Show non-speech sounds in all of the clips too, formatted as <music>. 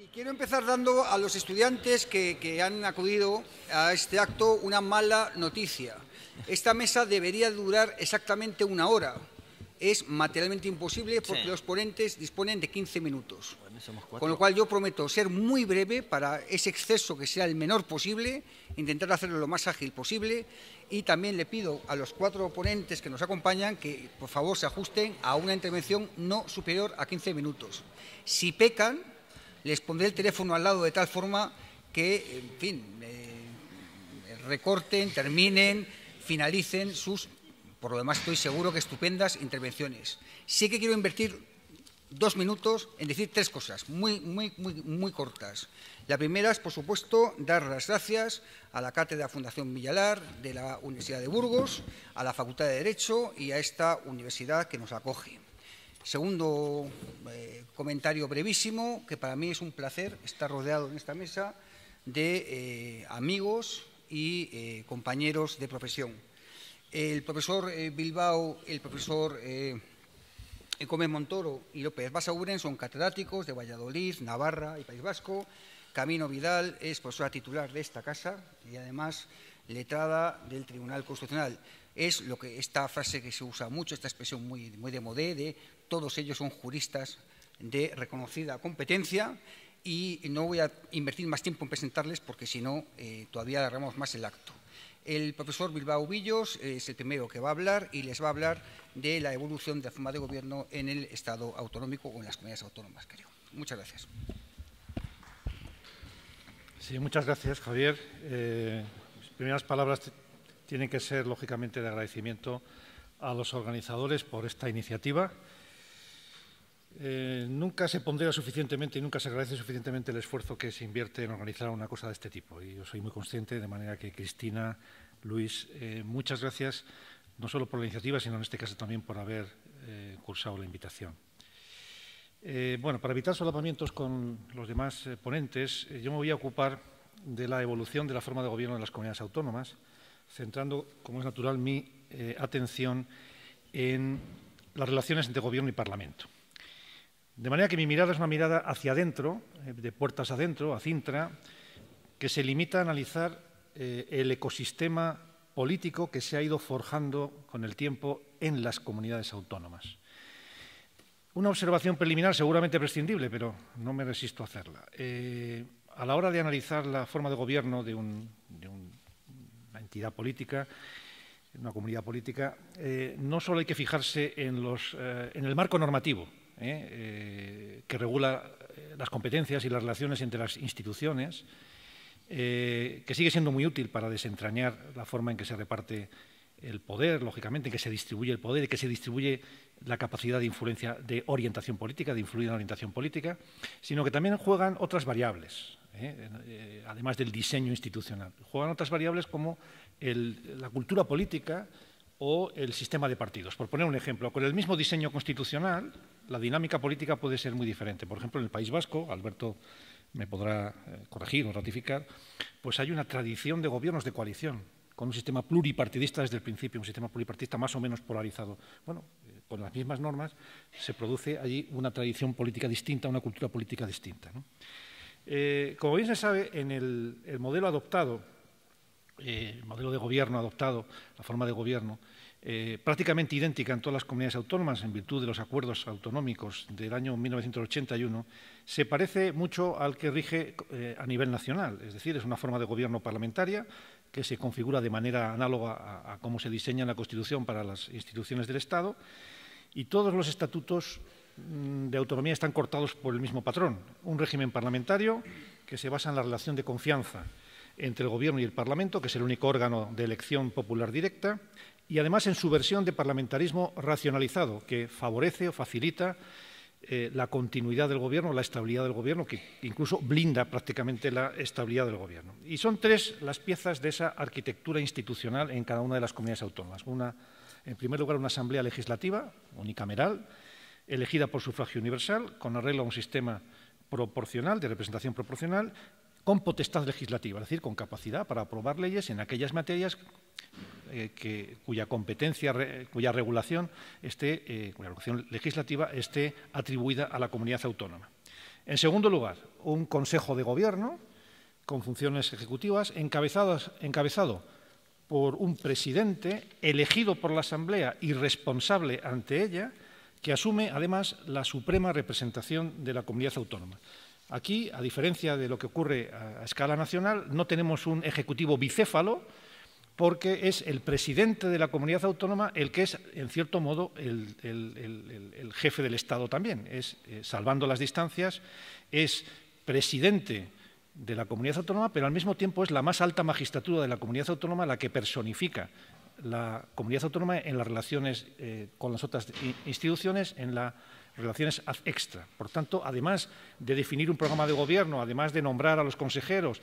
Y quiero empezar dando a los estudiantes que, que, han acudido a este acto una mala noticia. Esta mesa debería durar exactamente una hora. Es materialmente imposible porque los ponentes disponen de 15 minutos. Con lo cual yo prometo ser muy breve para ese exceso que sea el menor posible, intentar hacerlo lo más ágil posible y también le pido a los cuatro ponentes que nos acompañan que por favor se ajusten a una intervención no superior a 15 minutos. Si pecan, les pondré el teléfono al lado de tal forma que, en fin, recorten, terminen, finalicen sus, por lo demás estoy seguro que estupendas intervenciones. Sí que quiero invertir dos minutos en decir tres cosas, muy, muy, muy, muy cortas. La primera es, por supuesto, dar las gracias a la Cátedra Fundación Villalar de la Universidad de Burgos, a la Facultad de Derecho y a esta universidad que nos acoge. Segundo eh, comentario brevísimo, que para mí es un placer estar rodeado en esta mesa de eh, amigos y eh, compañeros de profesión. El profesor Bilbao, el profesor Gómez Montoro y López Basauren son catedráticos de Valladolid, Navarra y País Vasco. Camino Vidal es profesora titular de esta casa y además letrada del Tribunal Constitucional. Es lo que esta frase que se usa mucho, esta expresión muy, muy de modé de todos ellos son juristas de reconocida competencia y no voy a invertir más tiempo en presentarles porque si no eh, todavía agarramos más el acto. El profesor Bilbao Villos es el primero que va a hablar y les va a hablar de la evolución de la forma de gobierno en el Estado autonómico o en las comunidades autónomas, creo. Muchas gracias. Sí, muchas gracias, Javier. Eh, mis primeras palabras tienen que ser, lógicamente, de agradecimiento a los organizadores por esta iniciativa. Eh, nunca se pondera suficientemente y nunca se agradece suficientemente el esfuerzo que se invierte en organizar una cosa de este tipo. Y yo soy muy consciente, de manera que Cristina, Luis, eh, muchas gracias, no solo por la iniciativa, sino en este caso también por haber eh, cursado la invitación. bueno, para evitar solapamientos con los demás ponentes, yo me voy a ocupar de la evolución de la forma de gobierno de las comunidades autónomas, centrando, como es natural, mi atención en las relaciones entre gobierno y parlamento. De manera que mi mirada es una mirada hacia adentro, eh, de puertas adentro, a Cintra, que se limita a analizar eh, el ecosistema político que se ha ido forjando con el tiempo en las comunidades autónomas. Una observación preliminar seguramente prescindible, pero no me resisto a hacerla. Eh, a la hora de analizar la forma de gobierno de, una entidad política, una comunidad política, no solo hay que fijarse en el marco normativo, ¿eh? Eh, que regula eh, las competencias y las relaciones entre las instituciones, que sigue siendo muy útil para desentrañar la forma en que se reparte el poder, lógicamente, en que se distribuye el poder y que se distribuye la capacidad de influencia, de orientación política, de influir en la orientación política, sino que también juegan otras variables, además del diseño institucional. Juegan otras variables como la cultura política, o el sistema de partidos. Por poner un ejemplo, con el mismo diseño constitucional, la dinámica política puede ser muy diferente. Por ejemplo, en el País Vasco, Alberto me podrá eh, corregir o ratificar, pues hay una tradición de gobiernos de coalición, con un sistema pluripartidista desde el principio, un sistema pluripartidista más o menos polarizado. Bueno, eh, con las mismas normas se produce allí una tradición política distinta, una cultura política distinta. Eh, como bien se sabe, en el modelo adoptado el eh, modelo de gobierno adoptado, la forma de gobierno, eh, prácticamente idéntica en todas las comunidades autónomas en virtud de los acuerdos autonómicos del año 1981, se parece mucho al que rige eh, a nivel nacional. Es decir, es una forma de gobierno parlamentaria que se configura de manera análoga a, a cómo se diseña la Constitución para las instituciones del Estado y todos los estatutos mm, de autonomía están cortados por el mismo patrón, un régimen parlamentario que se basa en la relación de confianza entre el Gobierno y el Parlamento, que es el único órgano de elección popular directa, y además en su versión de parlamentarismo racionalizado, que favorece o facilita eh, la continuidad del Gobierno, la estabilidad del Gobierno, que incluso blinda prácticamente la estabilidad del Gobierno. Y son tres las piezas de esa arquitectura institucional en cada una de las comunidades autónomas. Una, en primer lugar, una Asamblea Legislativa unicameral, elegida por sufragio universal, con arreglo a un sistema proporcional, de representación proporcional, con potestad legislativa, es decir, con capacidad para aprobar leyes en aquellas materias eh, cuya competencia, cuya regulación esté, eh, legislativa esté atribuida a la comunidad autónoma. En segundo lugar, un Consejo de Gobierno con funciones ejecutivas encabezado por un presidente elegido por la Asamblea y responsable ante ella, que asume además la suprema representación de la comunidad autónoma. Aquí, a diferencia de lo que ocurre a, escala nacional, no tenemos un ejecutivo bicéfalo porque es el presidente de la comunidad autónoma el que es, en cierto modo, el, jefe del Estado también. Es, eh, salvando las distancias, es presidente de la comunidad autónoma, pero al mismo tiempo es la más alta magistratura de la comunidad autónoma la que personifica la comunidad autónoma en las relaciones eh, con las otras instituciones, en la relaciones extra. Por tanto, además de definir un programa de gobierno, además de nombrar a los consejeros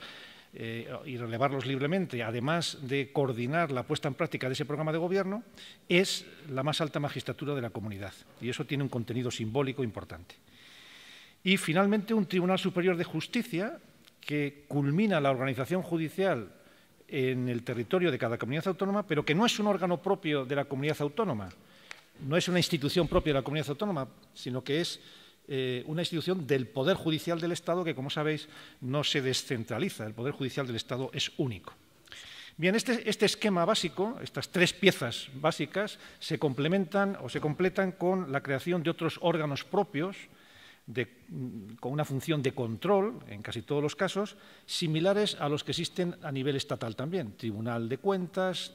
eh, y relevarlos libremente, además de coordinar la puesta en práctica de ese programa de gobierno, es la más alta magistratura de la comunidad. Y eso tiene un contenido simbólico importante. Y finalmente, un Tribunal Superior de Justicia que culmina la organización judicial en el territorio de cada comunidad autónoma, pero que no es un órgano propio de la comunidad autónoma, no es una institución propia de la comunidad autónoma, sino que es eh, una institución del Poder Judicial del Estado que, como sabéis, no se descentraliza. El Poder Judicial del Estado es único. Bien, este, este esquema básico, estas tres piezas básicas, se complementan o se completan con la creación de otros órganos propios mm, con una función de control, en casi todos los casos, similares a los que existen a nivel estatal también, Tribunal de Cuentas,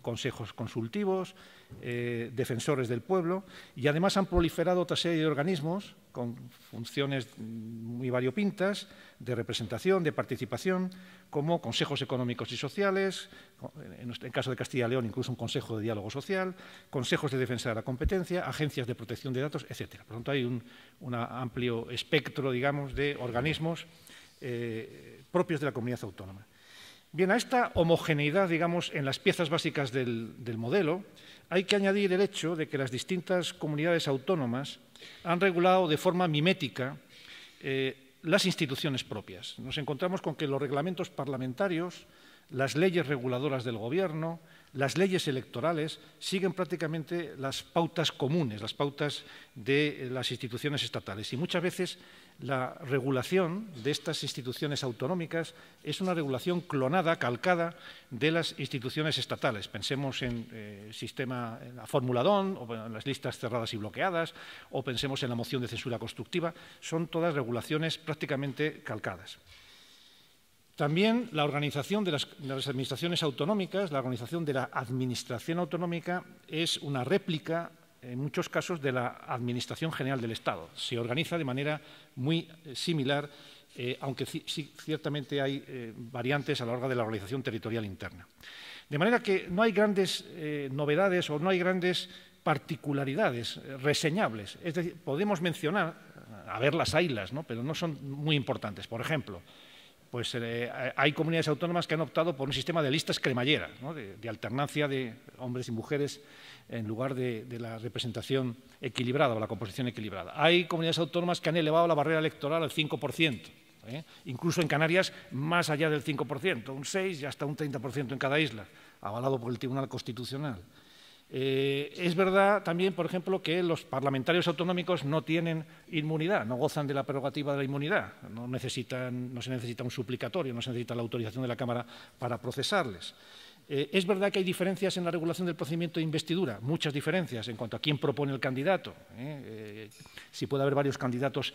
consejos consultivos, eh, defensores del pueblo y además han proliferado otra serie de organismos con funciones muy variopintas de representación, de participación, como consejos económicos y sociales, en el caso de Castilla y León incluso un consejo de diálogo social, consejos de defensa de la competencia, agencias de protección de datos, etc. Por lo tanto, hay un, amplio espectro, digamos, de organismos eh, propios de la comunidad autónoma. Bien, a esta homogeneidad, digamos, en las piezas básicas del, modelo, hay que añadir el hecho de que las distintas comunidades autónomas han regulado de forma mimética eh, las instituciones propias. Nos encontramos con que los reglamentos parlamentarios, las leyes reguladoras del Gobierno, las leyes electorales siguen prácticamente las pautas comunes, las pautas de las instituciones estatales y muchas veces la regulación de estas instituciones autonómicas es una regulación clonada, calcada de las instituciones estatales. Pensemos en el eh, sistema, la Fórmula DON, o en las listas cerradas y bloqueadas, o pensemos en la moción de censura constructiva. Son todas regulaciones prácticamente calcadas. También la organización de las administraciones autonómicas, la organización de la administración autonómica es una réplica en muchos casos de la Administración General del Estado. Se organiza de manera muy eh, similar, eh, aunque ciertamente hay eh, variantes a la hora de la organización territorial interna. De manera que no hay grandes novedades o no hay grandes particularidades reseñables. Es decir, podemos mencionar, a ver las islas, pero no son muy importantes. Por ejemplo, pues hay comunidades autónomas que han optado por un sistema de listas cremallera, de, alternancia de hombres y mujeres en lugar de, la representación equilibrada o la composición equilibrada. Hay comunidades autónomas que han elevado la barrera electoral al 5%, ¿eh? incluso en Canarias más allá del 5%, un 6 y hasta un 30% en cada isla, avalado por el Tribunal Constitucional. Eh, es verdad también, por ejemplo, que los parlamentarios autonómicos no tienen inmunidad, no gozan de la prerrogativa de la inmunidad, no se necesita un suplicatorio, no se necesita la autorización de la Cámara para procesarles. Eh, es verdad que hay diferencias en la regulación del procedimiento de investidura, muchas diferencias en cuanto a quién propone el candidato, ¿eh? Eh, si puede haber varios candidatos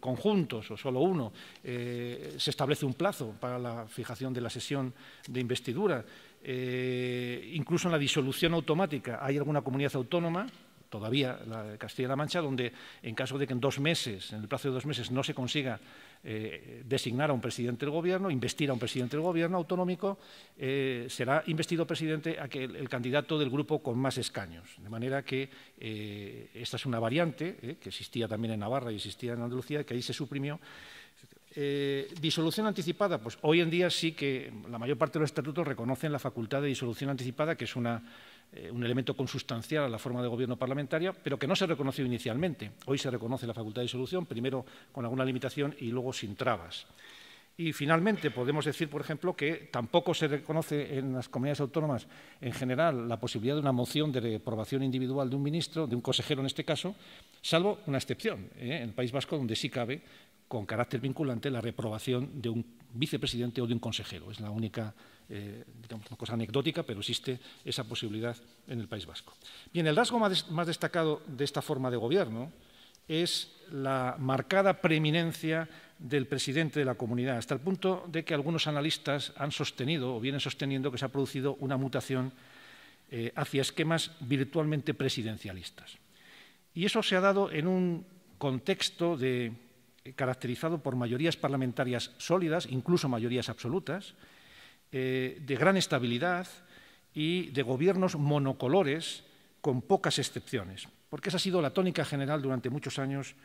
conjuntos o solo uno, se establece un plazo para la fijación de la sesión de investidura, incluso en la disolución automática hay alguna comunidad autónoma todavía la Castilla-La Mancha, donde en caso de que en dos meses, en el plazo de dos meses, no se consiga eh, designar a un presidente del gobierno, investir a un presidente del gobierno autonómico, eh, será investido presidente aquel, el candidato del grupo con más escaños. De manera que eh, esta es una variante que existía también en Navarra y existía en Andalucía, que ahí se suprimió. disolución anticipada, pues hoy en día sí que la mayor parte de los estatutos reconocen la facultad de disolución anticipada, que es una eh, un elemento consustancial a la forma de gobierno parlamentaria, pero que no se reconoció inicialmente. Hoy se reconoce la facultad de solución, primero con alguna limitación y luego sin trabas. Y finalmente, podemos decir, por ejemplo, que tampoco se reconoce en las comunidades autónomas en general la posibilidad de una moción de reprobación individual de un ministro, de un consejero en este caso, salvo una excepción, ¿eh? en el País Vasco, donde sí cabe, con carácter vinculante, la reprobación de un vicepresidente o de un consejero. Es la única eh, digamos, una cosa anecdótica, pero existe esa posibilidad en el País Vasco. Bien, el rasgo más, destacado de esta forma de gobierno es la marcada preeminencia del presidente de la comunidad, hasta el punto de que algunos analistas han sostenido o vienen sosteniendo que se ha producido una mutación eh, hacia esquemas virtualmente presidencialistas. Y eso se ha dado en un contexto eh, caracterizado por mayorías parlamentarias sólidas, incluso mayorías absolutas, eh, de gran estabilidad y de gobiernos monocolores con pocas excepciones, porque esa ha sido la tónica general durante muchos años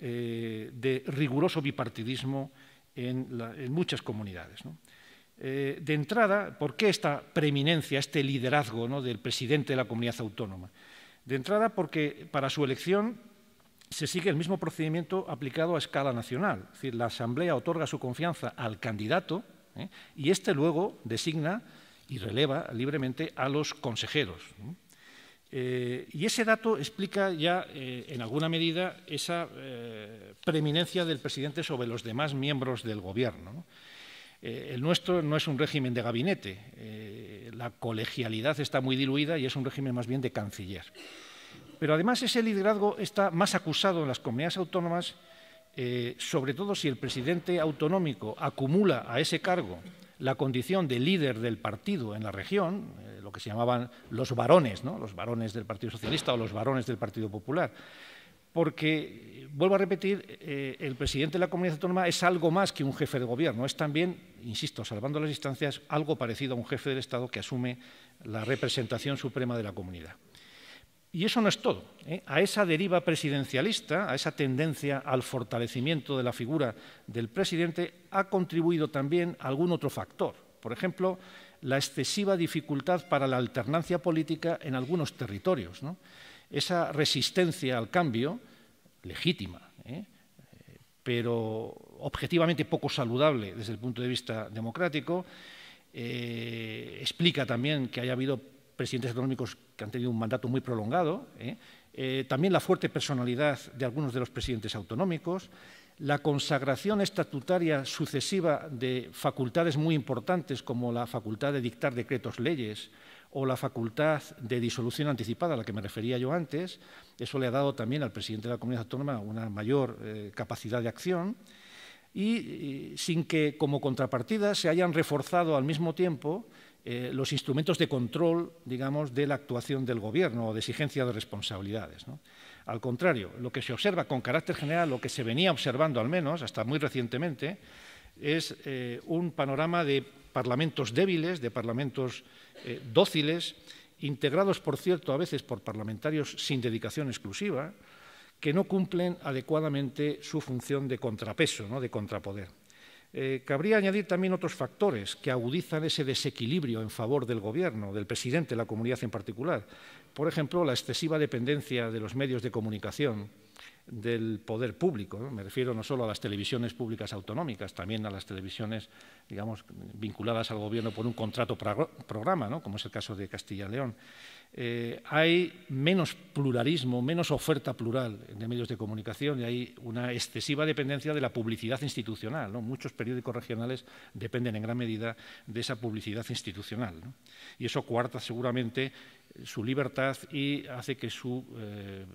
eh, de riguroso bipartidismo en, muchas comunidades. Eh, de entrada, ¿por qué esta preeminencia, este liderazgo del presidente de la comunidad autónoma? De entrada, porque para su elección se sigue el mismo procedimiento aplicado a escala nacional. Es decir, la Asamblea otorga su confianza al candidato ¿eh? Y este luego designa y releva libremente a los consejeros. Eh, y ese dato explica ya, eh, en alguna medida, esa preeminencia del presidente sobre los demás miembros del Gobierno. el nuestro no es un régimen de gabinete, la colegialidad está muy diluida y es un régimen más bien de canciller. Pero además ese liderazgo está más acusado en las comunidades autónomas eh, sobre todo si el presidente autonómico acumula a ese cargo la condición de líder del partido en la región, eh, lo que se llamaban los varones, los varones del Partido Socialista o los varones del Partido Popular. Porque, vuelvo a repetir, eh, el presidente de la comunidad autónoma es algo más que un jefe de gobierno, es también, insisto, salvando las distancias, algo parecido a un jefe del Estado que asume la representación suprema de la comunidad. Y eso no es todo. ¿eh? A esa deriva presidencialista, a esa tendencia al fortalecimiento de la figura del presidente, ha contribuido también algún otro factor. Por ejemplo, la excesiva dificultad para la alternancia política en algunos territorios. Esa resistencia al cambio, legítima, ¿eh? Eh, pero objetivamente poco saludable desde el punto de vista democrático, explica también que haya habido presidentes económicos que han tenido un mandato muy prolongado, ¿eh? Eh, también la fuerte personalidad de algunos de los presidentes autonómicos, la consagración estatutaria sucesiva de facultades muy importantes como la facultad de dictar decretos leyes o la facultad de disolución anticipada a la que me refería yo antes, eso le ha dado también al presidente de la comunidad autónoma una mayor eh, capacidad de acción y sin que como contrapartida se hayan reforzado al mismo tiempo eh, los instrumentos de control, digamos, de la actuación del gobierno o de exigencia de responsabilidades. Al contrario, lo que se observa con carácter general, lo que se venía observando al menos hasta muy recientemente, es eh, un panorama de parlamentos débiles, de parlamentos eh, dóciles, integrados, por cierto, a veces por parlamentarios sin dedicación exclusiva, que no cumplen adecuadamente su función de contrapeso, de contrapoder. Eh, cabría añadir también otros factores que agudizan ese desequilibrio en favor del Gobierno, del presidente de la comunidad en particular. Por ejemplo, la excesiva dependencia de los medios de comunicación del poder público. Me refiero no solo a las televisiones públicas autonómicas, también a las televisiones, digamos, vinculadas al Gobierno por un contrato programa, como es el caso de Castilla y León. Eh, hay menos pluralismo, menos oferta plural de medios de comunicación y hay una excesiva dependencia de la publicidad institucional. Muchos periódicos regionales dependen en gran medida de esa publicidad institucional y eso coarta seguramente eh, su libertad y hace que, eh,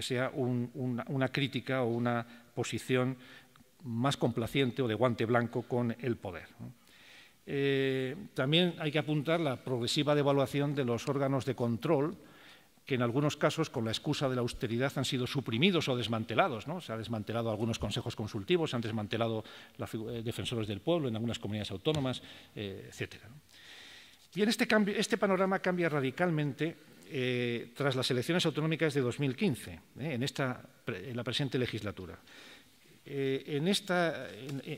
sea una, crítica o una posición más complaciente o de guante blanco con el poder. Eh, también hay que apuntar la progresiva devaluación de los órganos de control, que en algunos casos, con la excusa de la austeridad, han sido suprimidos o desmantelados. Se han desmantelado algunos consejos consultivos, se han desmantelado los eh, defensores del pueblo en algunas comunidades autónomas, eh, etc. Y este, este, panorama cambia radicalmente tras las elecciones autonómicas de 2015, en, la presente legislatura.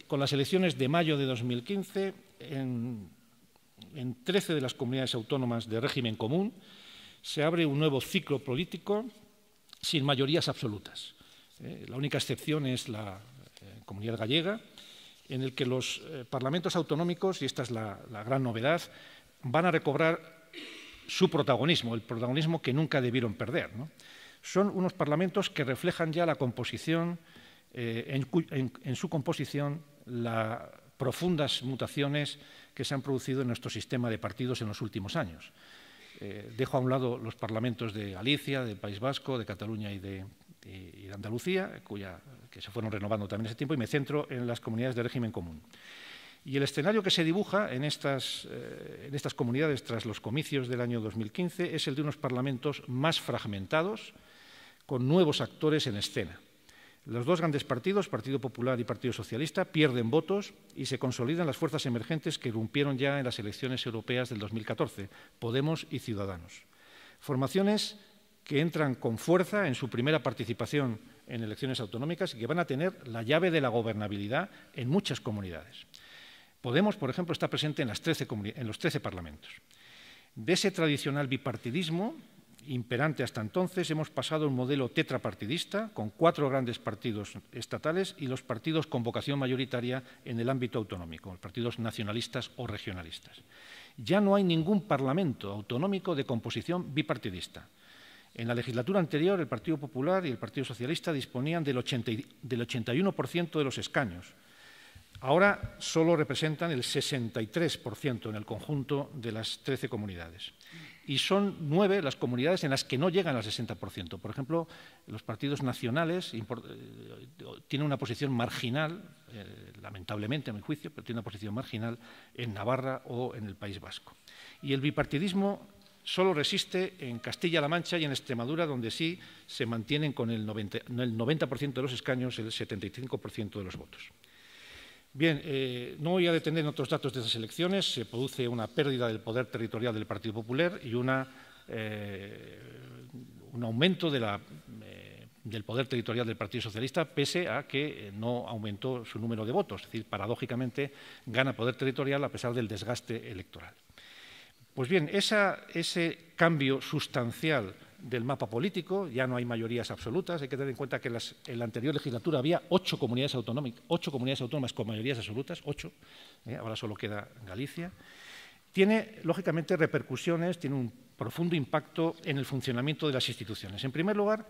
con las elecciones de mayo de 2015, en, trece 13 de las comunidades autónomas de régimen común se abre un nuevo ciclo político sin mayorías absolutas. Eh, la única excepción es la eh, comunidad gallega, en el que los eh, parlamentos autonómicos, y esta es la, gran novedad, van a recobrar su protagonismo, el protagonismo que nunca debieron perder. Son unos parlamentos que reflejan ya la composición, en, su composición, la profundas mutaciones que se han producido en nuestro sistema de partidos en los últimos años. Eh, dejo a un lado los parlamentos de Galicia, del País Vasco, de Cataluña y de, Andalucía, cuya, que se fueron renovando también ese tiempo, y me centro en las comunidades de régimen común. Y el escenario que se dibuja en estas, eh, en estas comunidades tras los comicios del año 2015 es el de unos parlamentos más fragmentados, con nuevos actores en escena. Los dos grandes partidos, Partido Popular y Partido Socialista, pierden votos y se consolidan las fuerzas emergentes que irrumpieron ya en las elecciones europeas del 2014, Podemos y Ciudadanos. Formaciones que entran con fuerza en su primera participación en elecciones autonómicas y que van a tener la llave de la gobernabilidad en muchas comunidades. Podemos, por ejemplo, está presente en, en los 13 parlamentos. De ese tradicional bipartidismo imperante hasta entonces, hemos pasado a un modelo tetrapartidista, con cuatro grandes partidos estatales y los partidos con vocación mayoritaria en el ámbito autonómico, los partidos nacionalistas o regionalistas. Ya no hay ningún parlamento autonómico de composición bipartidista. En la legislatura anterior, el Partido Popular y el Partido Socialista disponían del, del 81% de los escaños. Ahora solo representan el 63% en el conjunto de las 13 comunidades y son nueve las comunidades en las que no llegan al 60%. Por ejemplo, los partidos nacionales eh, tienen una posición marginal, eh, lamentablemente a mi juicio, pero tienen una posición marginal en Navarra o en el País Vasco. Y el bipartidismo solo resiste en Castilla-La Mancha y en Extremadura, donde sí se mantienen con el 90%, el 90 de los escaños, el 75% de los votos. Bien, eh, no voy a detener en otros datos de esas elecciones. Se produce una pérdida del poder territorial del Partido Popular y eh, un aumento eh, del poder territorial del Partido Socialista, pese a que no aumentó su número de votos. Es decir, paradójicamente gana poder territorial a pesar del desgaste electoral. Pues bien, ese cambio sustancial del mapa político, ya no hay mayorías absolutas, hay que tener en cuenta que en la anterior legislatura había ocho comunidades, ocho comunidades autónomas con mayorías absolutas, ocho, ¿eh? ahora solo queda Galicia. Tiene, lógicamente, repercusiones, tiene un profundo impacto en el funcionamiento de las instituciones. En primer lugar,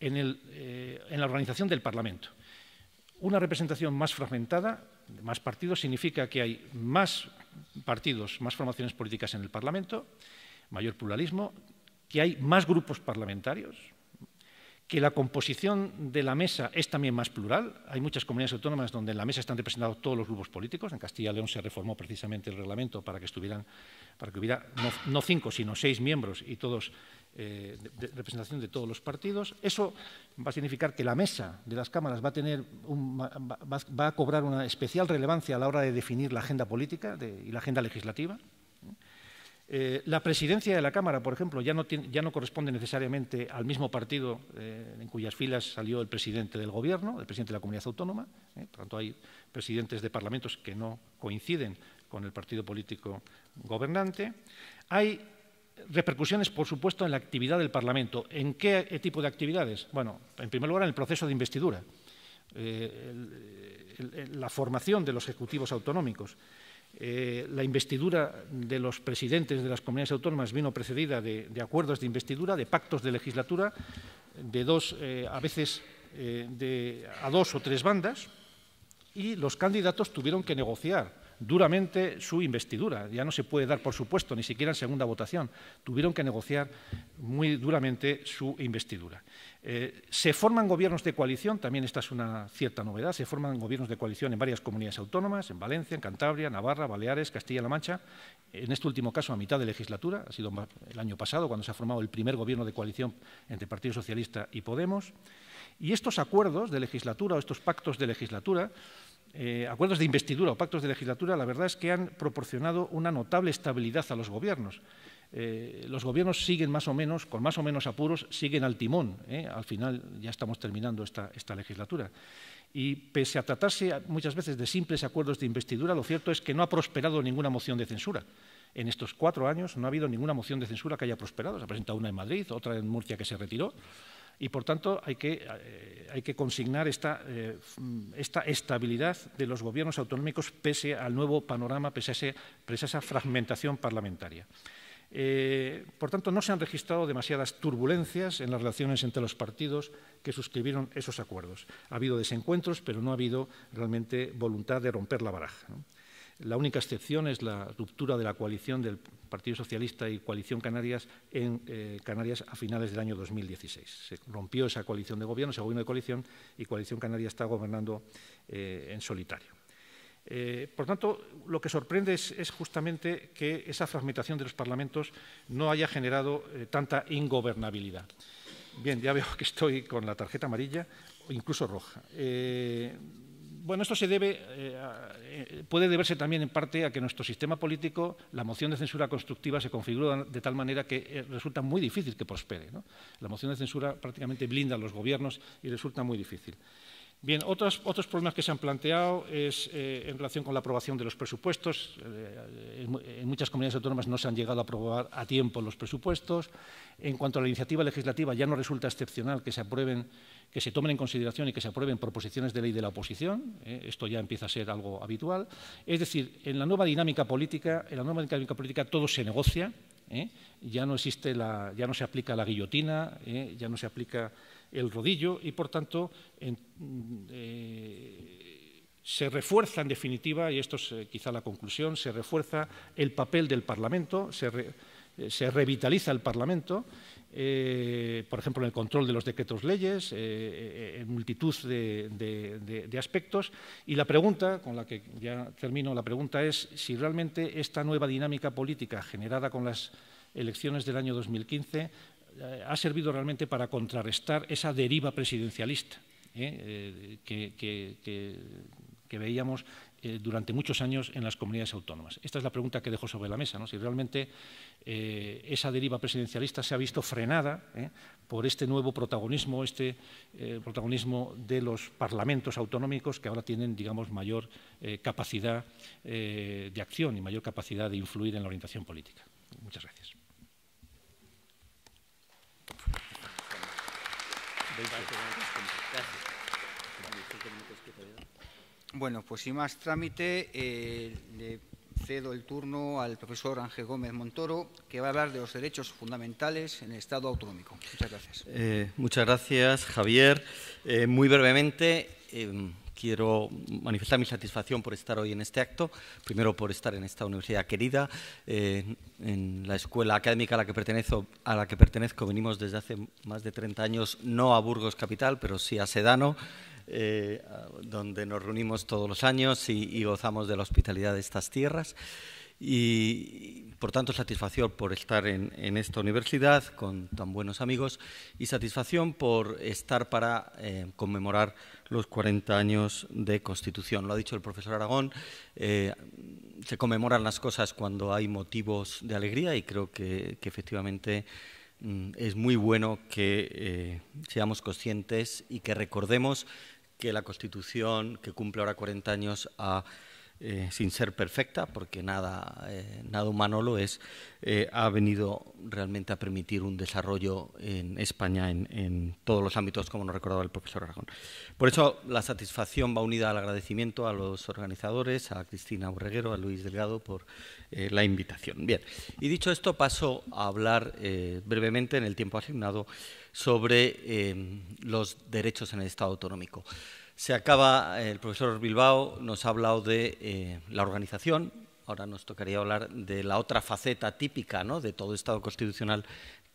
en eh, la organización del Parlamento. Una representación más fragmentada, más partidos, significa que hay más partidos, más formaciones políticas en el Parlamento, mayor pluralismo, que hay más grupos parlamentarios, que la composición de la mesa es también más plural. Hay muchas comunidades autónomas donde en la mesa están representados todos los grupos políticos. En Castilla y León se reformó precisamente el reglamento para que, estuvieran, para que hubiera no, cinco, sino seis miembros y todos eh, de, representación de todos los partidos. Eso va a significar que la mesa de las cámaras va a, tener va, a cobrar una especial relevancia a la hora de definir la agenda política y la agenda legislativa. Eh, la presidencia de la Cámara, por ejemplo, ya no, corresponde necesariamente al mismo partido eh, en cuyas filas salió el presidente del Gobierno, el presidente de la comunidad autónoma. Eh, por tanto, hay presidentes de parlamentos que no coinciden con el partido político gobernante. Hay repercusiones, por supuesto, en la actividad del Parlamento. ¿En qué tipo de actividades? Bueno, en primer lugar, en el proceso de investidura, la formación de los ejecutivos autonómicos. Eh, la investidura de los presidentes de las comunidades autónomas vino precedida de, acuerdos de investidura, de pactos de legislatura, de dos, eh, a veces eh, a dos o tres bandas, y los candidatos tuvieron que negociar duramente su investidura. Ya no se puede dar por supuesto, ni siquiera en segunda votación. Tuvieron que negociar muy duramente su investidura. Eh, se forman gobiernos de coalición, también esta es una cierta novedad, se forman gobiernos de coalición en varias comunidades autónomas, en Valencia, en Cantabria, Navarra, Baleares, Castilla-La Mancha. En este último caso, a mitad de legislatura, ha sido el año pasado cuando se ha formado el primer gobierno de coalición entre Partido Socialista y Podemos. Y estos acuerdos de legislatura o estos pactos de legislatura eh, acuerdos de investidura o pactos de legislatura, la verdad es que han proporcionado una notable estabilidad a los gobiernos. Eh, los gobiernos siguen más o menos, con más o menos apuros, siguen al timón. ¿eh? al final ya estamos terminando esta, esta legislatura. Y pese a tratarse muchas veces de simples acuerdos de investidura, lo cierto es que no ha prosperado ninguna moción de censura. En estos cuatro años no ha habido ninguna moción de censura que haya prosperado. Se ha presentado una en Madrid, otra en Murcia que se retiró y por tanto hay que, eh, consignar eh, esta, estabilidad de los gobiernos autonómicos pese al nuevo panorama, pese a, esa fragmentación parlamentaria. Eh, por tanto, no se han registrado demasiadas turbulencias en las relaciones entre los partidos que suscribieron esos acuerdos. Ha habido desencuentros, pero no ha habido realmente voluntad de romper la baraja. La única excepción es la ruptura de la coalición del Partido Socialista y Coalición Canarias en eh, Canarias a finales del año 2016. Se rompió esa coalición de gobierno, ese gobierno de coalición, y Coalición Canaria está gobernando eh, en solitario. Eh, por tanto, lo que sorprende es, es, justamente que esa fragmentación de los parlamentos no haya generado tanta ingobernabilidad. Bien, ya veo que estoy con la tarjeta amarilla o incluso roja bueno, esto se debe, eh, eh, puede deberse también en parte a que nuestro sistema político, la moción de censura constructiva se configura de tal manera que eh, resulta muy difícil que prospere. La moción de censura prácticamente blinda a los gobiernos y resulta muy difícil. Bien, otros, problemas que se han planteado es eh, en relación con la aprobación de los presupuestos. Eh, en, muchas comunidades autónomas no se han llegado a aprobar a tiempo los presupuestos. En cuanto a la iniciativa legislativa, ya no resulta excepcional que se aprueben, que se tomen en consideración y que se aprueben proposiciones de ley de la oposición. Eh, esto ya empieza a ser algo habitual. Es decir, en la nueva dinámica política, en la nueva dinámica política todo se negocia. Ya no existe la, ya no se aplica la guillotina, ya no se aplica el rodillo y, por tanto, mm, eh, se refuerza, en definitiva, y esto es eh, quizá la conclusión, se refuerza el papel del Parlamento, se, eh, revitaliza el Parlamento, por ejemplo, en el control de los decretos leyes, en multitud de, de aspectos. Y la pregunta, con la que ya termino, la pregunta es si realmente esta nueva dinámica política generada con las elecciones del año 2015 ha servido realmente para contrarrestar esa deriva presidencialista ¿eh? Eh, que, veíamos eh, durante muchos años en las comunidades autónomas. Esta es la pregunta que dejo sobre la mesa, si realmente esa deriva presidencialista se ha visto frenada por este nuevo protagonismo, este protagonismo de los parlamentos autonómicos que ahora tienen, digamos, mayor capacidad de acción y mayor capacidad de influir en la orientación política. Muchas gracias. Bueno, pues sin más trámite, eh, le cedo el turno al profesor Ángel Gómez Montoro, que va a hablar de los derechos fundamentales en el Estado autonómico. Muchas gracias. Eh, muchas gracias, Javier. Eh, muy brevemente, quiero manifestar mi satisfacción por estar hoy en este acto, primero por estar en esta universidad querida, eh, en la escuela académica a la, que pertenezco, a la que pertenezco venimos desde hace más de 30 años, no a Burgos Capital, pero sí a Sedano, eh, donde nos reunimos todos los años y, y, gozamos de la hospitalidad de estas tierras. Y, por tanto, satisfacción por estar en, esta universidad con tan buenos amigos y satisfacción por estar para eh, conmemorar los 40 años de Constitución. Lo ha dicho el profesor Aragón, eh, se conmemoran las cosas cuando hay motivos de alegría y creo que, efectivamente mm, es muy bueno que eh, seamos conscientes y que recordemos que la Constitución, que cumple ahora 40 años, ha... Eh, sin ser perfecta, porque nada, eh, humano lo es, eh, ha venido realmente a permitir un desarrollo en España en, en, todos los ámbitos, como nos recordaba el profesor Aragón. Por eso la satisfacción va unida al agradecimiento a los organizadores, a Cristina Borreguero, a Luis Delgado por la invitación. Bien, y dicho esto paso a hablar brevemente en el tiempo asignado sobre los derechos en el Estado autonómico. Se acaba, eh, el profesor Bilbao nos ha hablado de eh, la organización, ahora nos tocaría hablar de la otra faceta típica ¿no? de todo Estado constitucional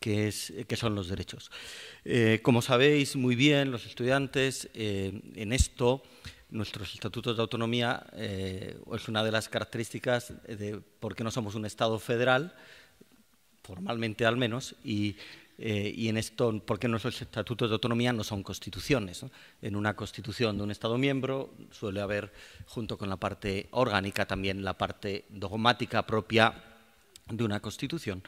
que, es, que son los derechos. Eh, como sabéis muy bien los estudiantes, en esto nuestros estatutos de autonomía es una de las características de por qué no somos un Estado federal, formalmente al menos, y eh, y en esto, porque nuestros estatutos de autonomía no son constituciones. En una constitución de un Estado miembro suele haber, junto con la parte orgánica, también la parte dogmática propia de una constitución.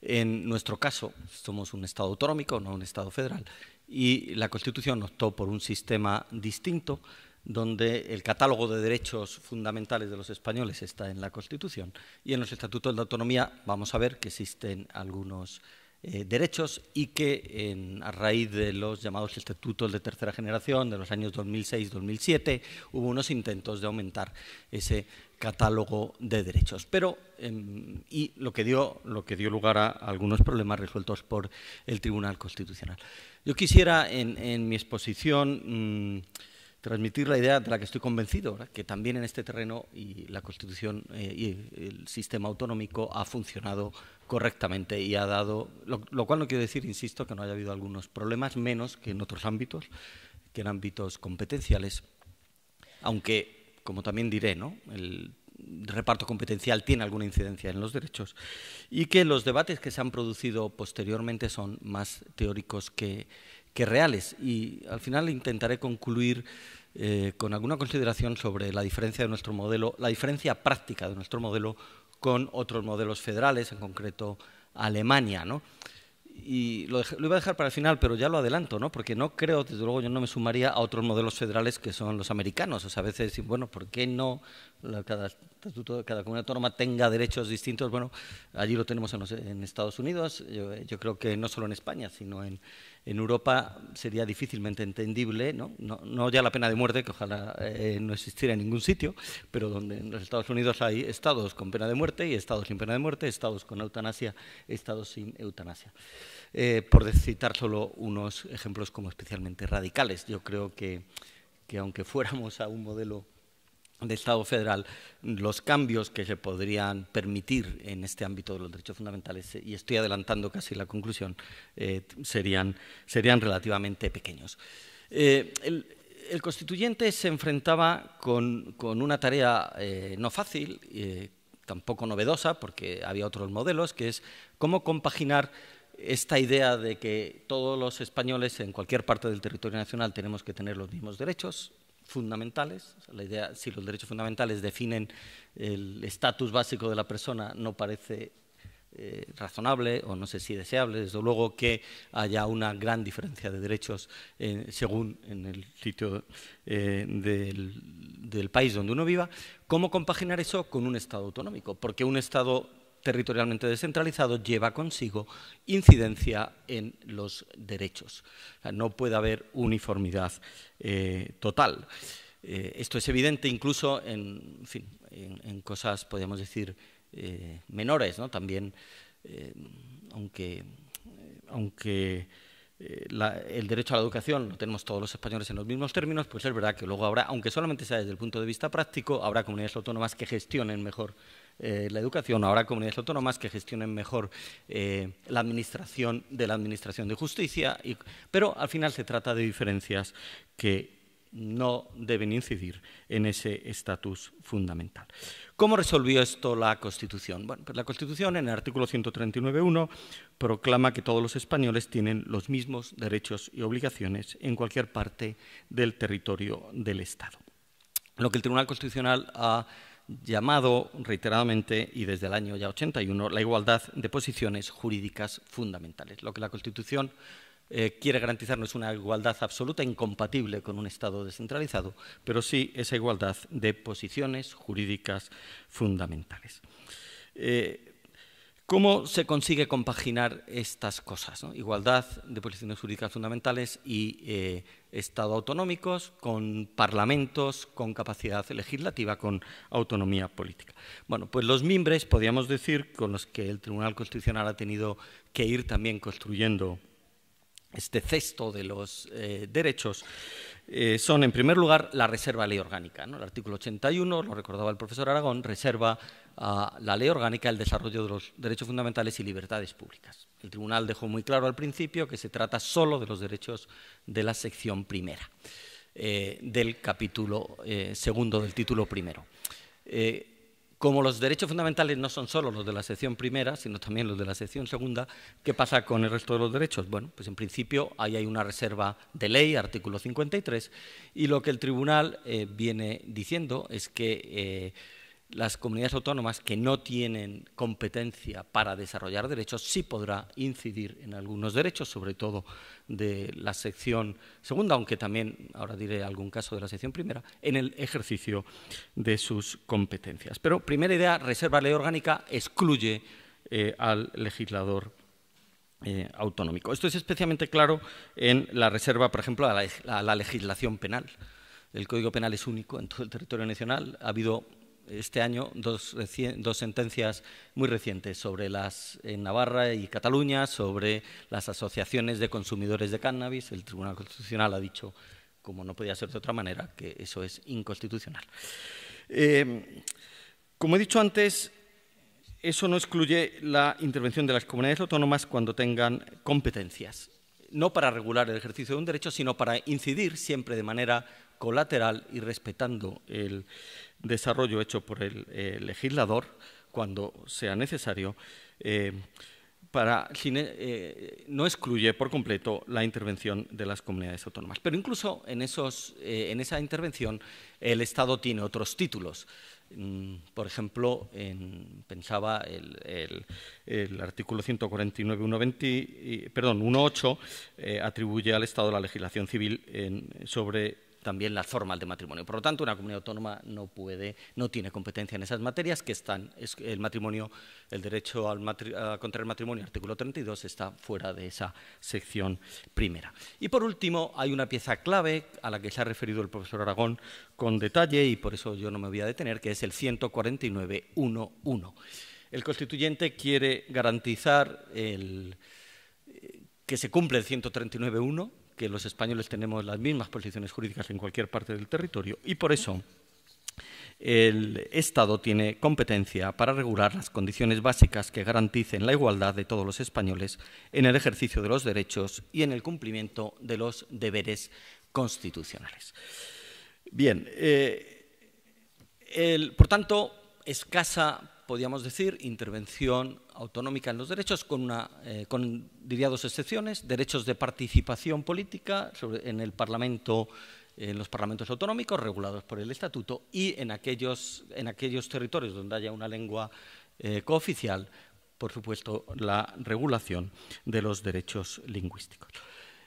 En nuestro caso, somos un Estado autonómico, no un Estado federal, y la Constitución optó por un sistema distinto donde el catálogo de derechos fundamentales de los españoles está en la Constitución y en los estatutos de autonomía vamos a ver que existen algunos eh, derechos y que a raíz de los llamados estatutos de tercera generación de los años 2006-2007 hubo unos intentos de aumentar ese catálogo de derechos. Pero, em, y lo que, dio, lo que dio lugar a algunos problemas resueltos por el Tribunal Constitucional. Yo quisiera en, mi exposición... Mm, transmitir la idea de la que estoy convencido, que también en este terreno y la Constitución eh, y el sistema autonómico ha funcionado correctamente y ha dado, lo, cual no quiero decir, insisto, que no haya habido algunos problemas, menos que en otros ámbitos, que en ámbitos competenciales, aunque, como también diré, ¿no? el reparto competencial tiene alguna incidencia en los derechos y que los debates que se han producido posteriormente son más teóricos que reales. Y al final intentaré concluir eh, con alguna consideración sobre la diferencia de nuestro modelo, la diferencia práctica de nuestro modelo con otros modelos federales, en concreto Alemania, ¿no? Y lo, iba a dejar para el final, pero ya lo adelanto, ¿no? Porque no creo, desde luego, yo no me sumaría a otros modelos federales que son los americanos. O sea, a veces, bueno, ¿por qué no cada cada comunidad autónoma tenga derechos distintos? Bueno, allí lo tenemos en, Estados Unidos. Yo, yo creo que no solo en España, sino en, en Europa sería difícilmente entendible, no, no, ya la pena de muerte, que ojalá eh, no existiera en ningún sitio, pero donde en los Estados Unidos hay estados con pena de muerte y estados sin pena de muerte, estados con eutanasia, estados sin eutanasia. Eh, por citar solo unos ejemplos como especialmente radicales, yo creo que, que aunque fuéramos a un modelo de Estado federal los cambios que se podrían permitir en este ámbito de los derechos fundamentales, y estoy adelantando casi la conclusión, eh, serían, relativamente pequeños. Eh, el, constituyente se enfrentaba con, una tarea eh, no fácil, tampoco novedosa, porque había otros modelos, que es cómo compaginar esta idea de que todos los españoles en cualquier parte del territorio nacional tenemos que tener los mismos derechos, fundamentales. la idea, si los derechos fundamentales definen el estatus básico de la persona, no parece eh, razonable o no sé si deseable, desde luego que haya una gran diferencia de derechos eh, según en el sitio eh, del, del, país donde uno viva, ¿cómo compaginar eso con un Estado autonómico? Porque un Estado territorialmente descentralizado lleva consigo incidencia en los derechos. no puede haber uniformidad eh, total. Eh, esto es evidente incluso en, cosas, podríamos decir, eh, menores, ¿no? También, aunque, el derecho a la educación lo tenemos todos los españoles en los mismos términos, pues es verdad que luego habrá, aunque solamente sea desde el punto de vista práctico, habrá comunidades autónomas que gestionen mejor eh, la educación, ahora comunidades autónomas que gestionen mejor eh, la administración de la administración de justicia, pero al final se trata de diferencias que no deben incidir en ese estatus fundamental. ¿Cómo resolvió esto la Constitución? Bueno, pues la Constitución en el artículo 139.1 proclama que todos los españoles tienen los mismos derechos y obligaciones en cualquier parte del territorio del Estado. Lo que el Tribunal Constitucional ha llamado reiteradamente y desde el año ya 81 la igualdad de posiciones jurídicas fundamentales. Lo que la Constitución garantizar eh, quiere garantizarnos una igualdad absoluta incompatible con un Estado descentralizado, pero sí esa igualdad de posiciones jurídicas fundamentales. Eh, ¿Cómo se consigue compaginar estas cosas? Igualdad de posiciones jurídicas fundamentales y eh, Estado autonómicos, con parlamentos, con capacidad legislativa, con autonomía política. Bueno, pues los mimbres, podríamos decir, con los que el Tribunal Constitucional ha tenido que ir también construyendo este cesto de los eh, derechos, eh, son, en primer lugar, la reserva a ley orgánica. El artículo 81, lo recordaba el profesor Aragón, reserva a la ley orgánica el desarrollo de los derechos fundamentales y libertades públicas. El tribunal dejó muy claro al principio que se trata solo de los derechos de la sección primera, eh, del capítulo eh, segundo del título primero como los derechos fundamentales no son solo los de la sección primera, sino también los de la sección segunda, ¿qué pasa con el resto de los derechos? Bueno, pues en principio ahí hay una reserva de ley, artículo 53, y lo que el tribunal eh, viene diciendo es que eh, las comunidades autónomas que no tienen competencia para desarrollar derechos sí podrá incidir en algunos derechos, sobre todo de la sección segunda, aunque también ahora diré algún caso de la sección primera, en el ejercicio de sus competencias. Pero primera idea, reserva ley orgánica excluye eh, al legislador eh, autonómico. Esto es especialmente claro en la reserva, por ejemplo, a la, a la legislación penal. El Código Penal es único en todo el territorio nacional. Ha habido este año dos, sentencias muy recientes sobre las en Navarra y Cataluña, sobre las asociaciones de consumidores de cannabis. El Tribunal Constitucional ha dicho, como no podía ser de otra manera, que eso es inconstitucional. Eh, como he dicho antes, eso no excluye la intervención de las comunidades autónomas cuando tengan competencias, no para regular el ejercicio de un derecho, sino para incidir siempre de manera colateral y respetando el, desarrollo hecho por el eh, legislador cuando sea necesario, eh, para, eh, no excluye por completo la intervención de las comunidades autónomas. Pero incluso en, esos, en esa intervención el Estado tiene otros títulos. Mm, por ejemplo, pensaba el, artículo 149, atribuye al Estado la legislación civil sobre también la formas de matrimonio. Por lo tanto, una comunidad autónoma no puede, no tiene competencia en esas materias que están, el matrimonio, el derecho al contraer matrimonio, artículo 32, está fuera de esa sección primera. Y por último, hay una pieza clave a la que se ha referido el profesor Aragón con detalle y por eso yo no me voy a detener, que es el 149.1.1. El constituyente quiere garantizar eh, que se cumple el 139.1 que los españoles tenemos las mismas posiciones jurídicas en cualquier parte del territorio y por eso el Estado tiene competencia para regular las condiciones básicas que garanticen la igualdad de todos los españoles en el ejercicio de los derechos y en el cumplimiento de los deberes constitucionales. Bien, eh, por tanto, escasa, podríamos decir, intervención autonómica en los derechos, eh, con, diría dos excepciones, derechos de participación política en en los parlamentos autonómicos regulados por el estatuto y en aquellos, en aquellos territorios donde haya una lengua eh, cooficial, por supuesto, la regulación de los derechos lingüísticos.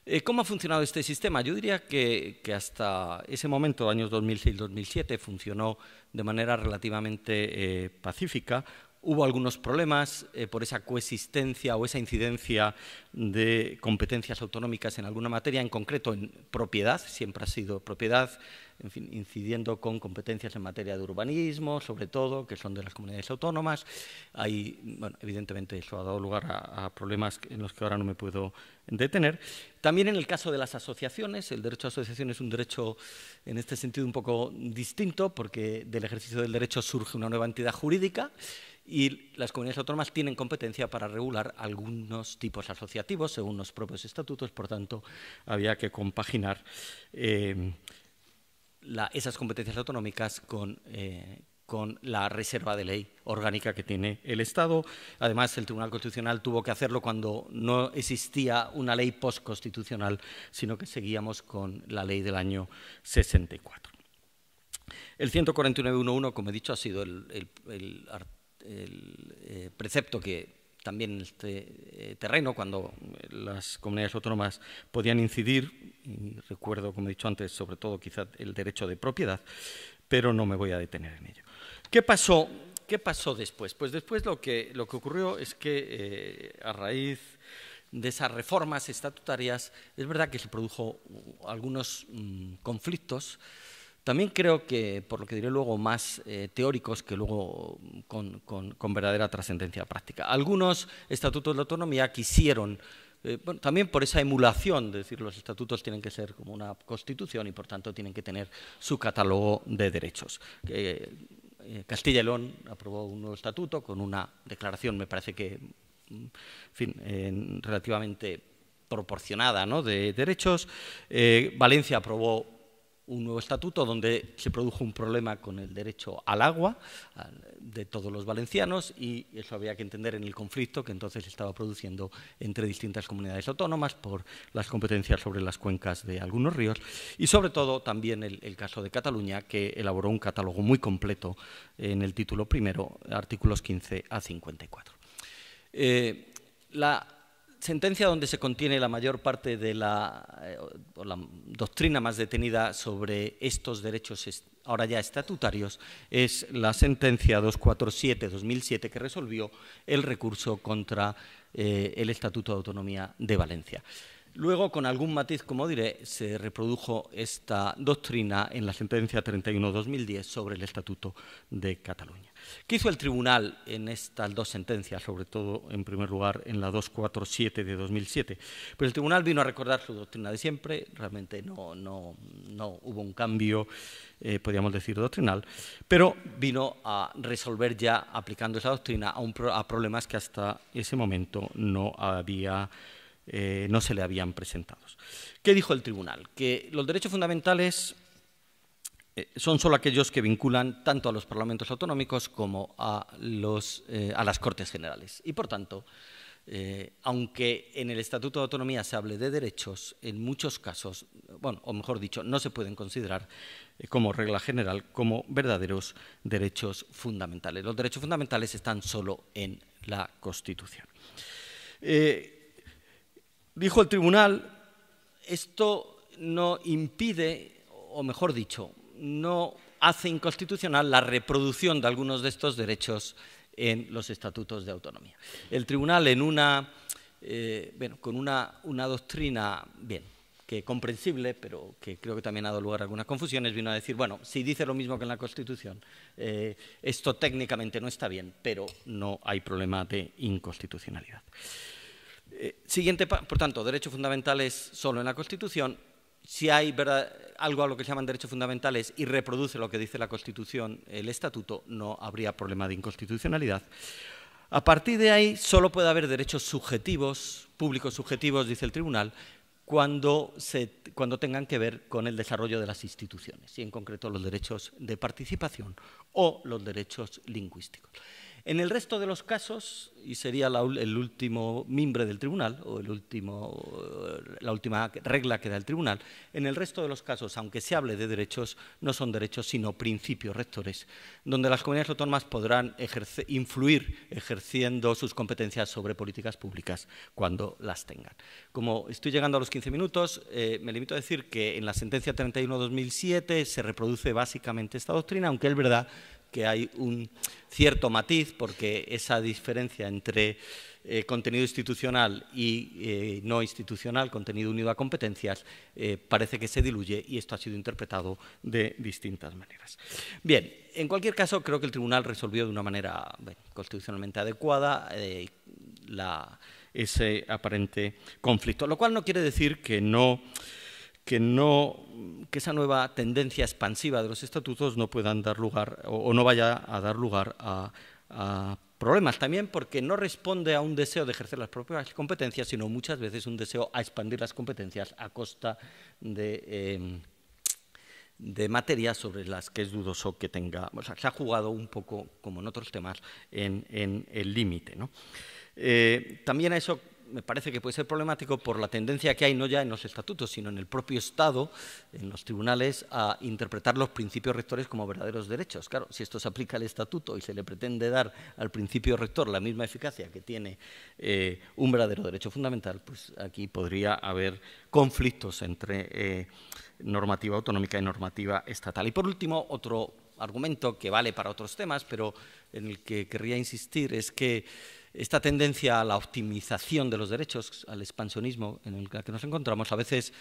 Eh, ¿Cómo ha funcionado este sistema? Yo diría que, hasta ese momento, años 2006-2007, funcionó de manera relativamente pacífica, Hubo algunos problemas eh, por esa coexistencia o esa incidencia de competencias autonómicas en alguna materia, en concreto en propiedad, siempre ha sido propiedad, en fin, incidiendo con competencias en materia de urbanismo, sobre todo, que son de las comunidades autónomas. bueno, evidentemente eso ha dado lugar a, a problemas en los que ahora no me puedo detener. También en el caso de las asociaciones, el derecho a asociación es un derecho en este sentido un poco distinto, porque del ejercicio del derecho surge una nueva entidad jurídica, y las comunidades autónomas tienen competencia para regular algunos tipos asociativos según los propios estatutos, por tanto, había que compaginar eh, esas competencias autonómicas eh, con, la reserva de ley orgánica que tiene el Estado. Además, el Tribunal Constitucional tuvo que hacerlo cuando no existía una ley postconstitucional, sino que seguíamos con la ley del año 64. El 149.1.1, como he dicho, ha sido el, el artículo el eh, precepto que también en este eh, terreno, cuando eh, las comunidades autónomas podían incidir, recuerdo, como he dicho antes, sobre todo quizá el derecho de propiedad, pero no me voy a detener en ello. ¿Qué pasó, qué pasó después? Pues después lo que, lo que ocurrió es que a raíz de esas reformas estatutarias, es verdad que se produjo uh, algunos mm, conflictos, también creo que, por lo que diré luego, más eh, teóricos que luego con, verdadera trascendencia práctica. Algunos estatutos de autonomía quisieron eh, bueno, también por esa emulación, de decir, los estatutos tienen que ser como una constitución y por tanto tienen que tener su catálogo de derechos. Eh, Castilla y León aprobó un nuevo estatuto con una declaración, me parece que, mm, en relativamente proporcionada de derechos. Valencia aprobó un nuevo estatuto donde se produjo un problema con el derecho al agua de todos los valencianos y eso había que entender en el conflicto que entonces estaba produciendo entre distintas comunidades autónomas por las competencias sobre las cuencas de algunos ríos y sobre todo también el, caso de Cataluña que elaboró un catálogo muy completo en el título primero, artículos 15 a 54. Eh, la sentencia donde se contiene la mayor parte de la, eh, la doctrina más detenida sobre estos derechos ahora ya estatutarios es la sentencia 247-2007 que resolvió el recurso contra eh, el Estatuto de Autonomía de Valencia. Luego, con algún matiz, como diré, se reprodujo esta doctrina en la sentencia 31-2010 sobre el Estatuto de Cataluña. ¿Qué hizo el tribunal en estas dos sentencias, sobre todo en primer lugar en la 247 de 2007? Pues el tribunal vino a recordar su doctrina de siempre, realmente no, no, no hubo un cambio, eh, podríamos decir, doctrinal, pero vino a resolver ya aplicando esa doctrina a, problemas que hasta ese momento no había eh, no se le habían presentado. ¿Qué dijo el tribunal? Que los derechos fundamentales eh, son solo aquellos que vinculan tanto a los parlamentos autonómicos como a, eh, las Cortes Generales. Y por tanto, eh, aunque en el Estatuto de Autonomía se hable de derechos, en muchos casos, bueno, o mejor dicho, no se pueden considerar como regla general como verdaderos derechos fundamentales. Los derechos fundamentales están solo en la Constitución. dijo el tribunal, esto no impide, o mejor dicho, no hace inconstitucional la reproducción de algunos de estos derechos en los estatutos de autonomía. El tribunal, eh, con una, doctrina, bien, que comprensible, pero que creo que también ha dado lugar a algunas confusiones, vino a decir, bueno, si dice lo mismo que en la Constitución, eh, esto técnicamente no está bien, pero no hay problema de inconstitucionalidad. Eh, siguiente, por tanto, derechos fundamentales solo en la Constitución si hay algo a lo que se llaman derechos fundamentales y reproduce lo que dice la Constitución, el Estatuto, no habría problema de inconstitucionalidad. A partir de ahí, solo puede haber derechos subjetivos, públicos subjetivos, dice el tribunal, cuando tengan que ver con el desarrollo de las instituciones, y en concreto los derechos de participación o los derechos lingüísticos. En el resto de los casos, y sería el último mimbre del tribunal, o eh, la última regla que da el tribunal, en el resto de los casos, aunque se hable de derechos, no son derechos sino principios rectores, donde las comunidades autónomas podrán influir ejerciendo sus competencias sobre políticas públicas cuando las tengan. Como estoy llegando a los 15 minutos, eh, me limito a decir que en la sentencia 31-2007 se reproduce básicamente esta doctrina, aunque es verdad que hay un cierto matiz, porque esa diferencia entre eh, contenido institucional y eh, no institucional, contenido unido a competencias, eh, parece que se diluye y esto ha sido interpretado de distintas maneras. Bien, en cualquier caso, creo que el tribunal resolvió de una manera constitucionalmente adecuada ese aparente conflicto, lo cual no quiere decir que no que, esa nueva tendencia expansiva de los estatutos no puedan dar lugar o, no vaya a dar lugar a, problemas también porque no responde a un deseo de ejercer las propias competencias, sino muchas veces un deseo a expandir las competencias a costa de, em, de materias sobre las que es dudoso que tenga. O sea, se ha jugado un poco, como en otros temas, en, el límite. Eh, también a eso me parece que puede ser problemático por la tendencia que hay no ya en los estatutos, sino en el propio Estado, en los tribunales, a interpretar los principios rectores como verdaderos derechos. Claro, si esto se aplica al estatuto y se le pretende dar al principio rector la misma eficacia que tiene eh, un verdadero derecho fundamental, pues aquí podría haber conflictos entre eh, normativa autonómica y normativa estatal. Y por último, otro argumento que vale para otros temas, pero en el que querría insistir es que esta tendencia a la optimización de los derechos, al expansionismo en el que nos encontramos, a veces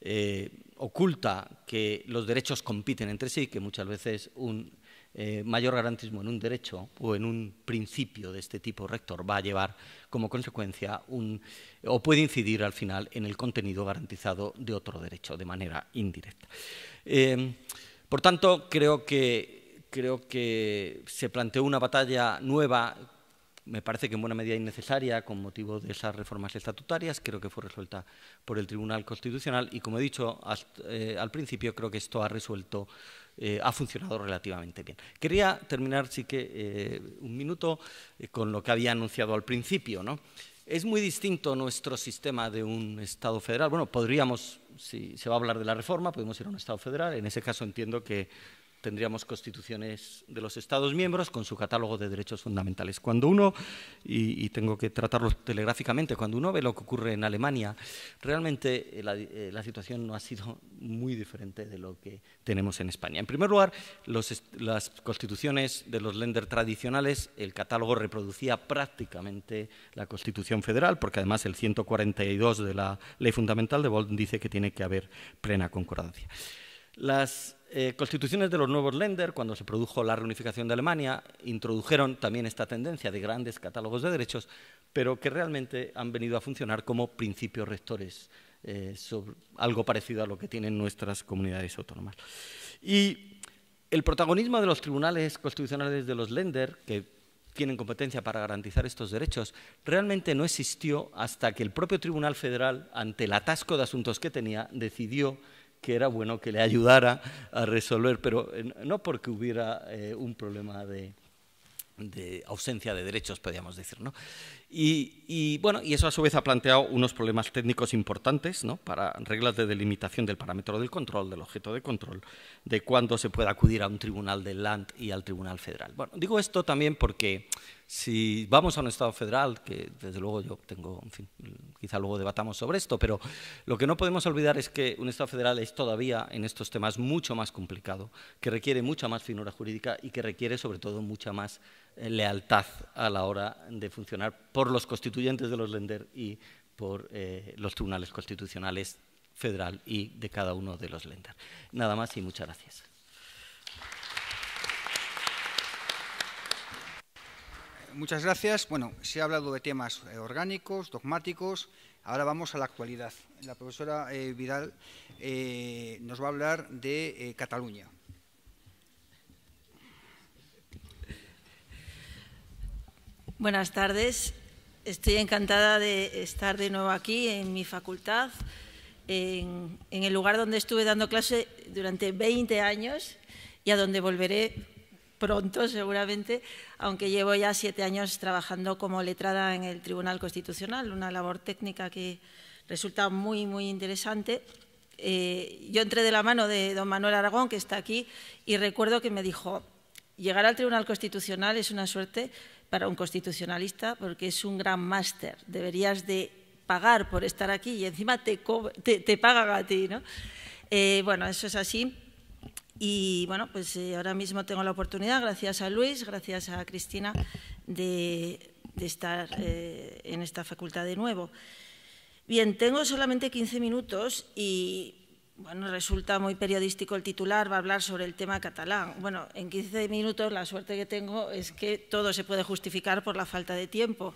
eh, oculta que los derechos compiten entre sí, que muchas veces un eh, mayor garantismo en un derecho o en un principio de este tipo rector va a llevar como consecuencia un, o puede incidir al final en el contenido garantizado de otro derecho de manera indirecta. Eh, por tanto, creo que, creo que se planteó una batalla nueva me parece que en buena medida innecesaria con motivo de esas reformas estatutarias. Creo que fue resuelta por el Tribunal Constitucional y, como he dicho eh, al principio, creo que esto ha resuelto, eh, ha funcionado relativamente bien. Quería terminar, sí que, eh, un minuto con lo que había anunciado al principio. ¿no? Es muy distinto nuestro sistema de un Estado federal. Bueno, podríamos, si se va a hablar de la reforma, podemos ir a un Estado federal. En ese caso entiendo que tendríamos constituciones de los Estados miembros con su catálogo de derechos fundamentales. Cuando uno, y, tengo que tratarlo telegráficamente, cuando uno ve lo que ocurre en Alemania, realmente eh, eh, la, situación no ha sido muy diferente de lo que tenemos en España. En primer lugar, las constituciones de los Länder tradicionales, el catálogo reproducía prácticamente la Constitución Federal, porque además el 142 de la Ley Fundamental de Bolton dice que tiene que haber plena concordancia. Las eh, constituciones de los nuevos Länder, cuando se produjo la reunificación de Alemania, introdujeron también esta tendencia de grandes catálogos de derechos, pero que realmente han venido a funcionar como principios rectores, eh, algo parecido a lo que tienen nuestras comunidades autónomas. Y el protagonismo de los tribunales constitucionales de los Länder, que tienen competencia para garantizar estos derechos, realmente no existió hasta que el propio Tribunal Federal, ante el atasco de asuntos que tenía, decidió que era bueno que le ayudara a resolver, pero eh, no porque hubiera eh, un problema de, ausencia de derechos, podríamos decir. ¿no? Y, bueno, y eso a su vez ha planteado unos problemas técnicos importantes ¿no? para reglas de delimitación del parámetro del control, del objeto de control, de cuándo se puede acudir a un tribunal del LAND y al tribunal federal. Bueno, digo esto también porque si vamos a un Estado federal, que desde luego yo tengo, quizá luego debatamos sobre esto, pero lo que no podemos olvidar es que un Estado federal es todavía en estos temas mucho más complicado, que requiere mucha más finura jurídica y que requiere sobre todo mucha más eh, lealtad a la hora de funcionar por los constituyentes de los lender y por eh, los tribunales constitucionales federal y de cada uno de los lender. Nada más y muchas gracias. muchas gracias. Bueno, se ha hablado de temas eh, orgánicos, dogmáticos. Ahora vamos a la actualidad. La profesora eh, Vidal eh, nos va a hablar de Cataluña. Buenas tardes. Estoy encantada de estar de nuevo aquí en mi facultad, en, en el lugar donde estuve dando clase durante 20 años y a donde volveré pronto seguramente, aunque llevo ya siete años trabajando como letrada en el Tribunal Constitucional, una labor técnica que resulta muy, muy interesante. Eh, yo entré de la mano de don Manuel Aragón, que está aquí, y recuerdo que me dijo, llegar al Tribunal Constitucional es una suerte para un constitucionalista porque es un gran máster, deberías de pagar por estar aquí y encima te, te, pagan a ti. Eh, bueno, eso es así. Y bueno, pues eh, ahora mismo tengo la oportunidad, gracias a Luis, gracias a Cristina, de, estar eh, en esta facultad de nuevo. Bien, tengo solamente 15 minutos y bueno, resulta muy periodístico el titular, va a hablar sobre el tema catalán. Bueno, en 15 minutos la suerte que tengo es que todo se puede justificar por la falta de tiempo.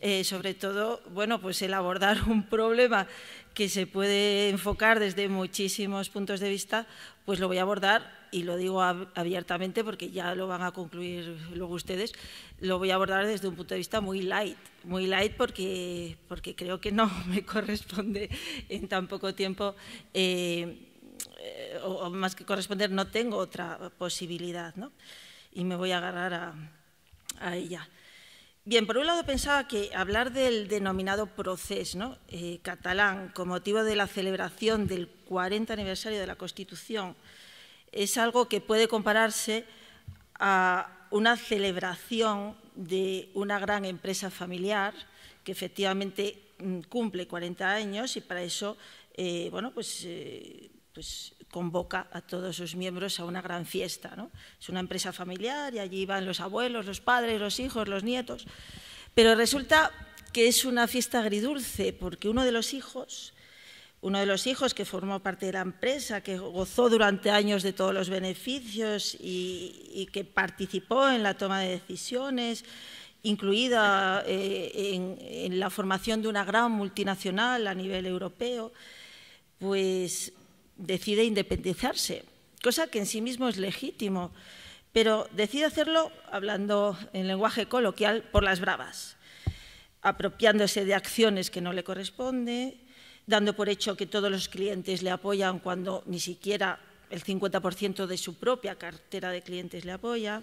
Eh, sobre todo, bueno, pues el abordar un problema que se puede enfocar desde muchísimos puntos de vista, pues lo voy a abordar, y lo digo abiertamente porque ya lo van a concluir luego ustedes, lo voy a abordar desde un punto de vista muy light, muy light porque, porque creo que no <laughs> me corresponde en tan poco tiempo, eh, o, más que corresponder, no tengo otra posibilidad, ¿no? Y me voy a agarrar a ella. Bien, por un lado pensaba que hablar del denominado proceso eh, catalán con motivo de la celebración del 40 aniversario de la Constitución es algo que puede compararse a una celebración de una gran empresa familiar que efectivamente mm, cumple 40 años y para eso eh, bueno, pues, eh, pues convoca a todos sus miembros a una gran fiesta. Es una empresa familiar y allí van los abuelos, los padres, los hijos, los nietos. Pero resulta que es una fiesta agridulce porque uno de los hijos, uno de los hijos que formó parte de la empresa, que gozó durante años de todos los beneficios y, que participó en la toma de decisiones, incluida eh, en, en la formación de una gran multinacional a nivel europeo, pues decide independizarse, cosa que en sí mismo es legítimo, pero decide hacerlo, hablando en lenguaje coloquial, por las bravas, apropiándose de acciones que no le corresponde, dando por hecho que todos los clientes le apoyan cuando ni siquiera el 50% de su propia cartera de clientes le apoya,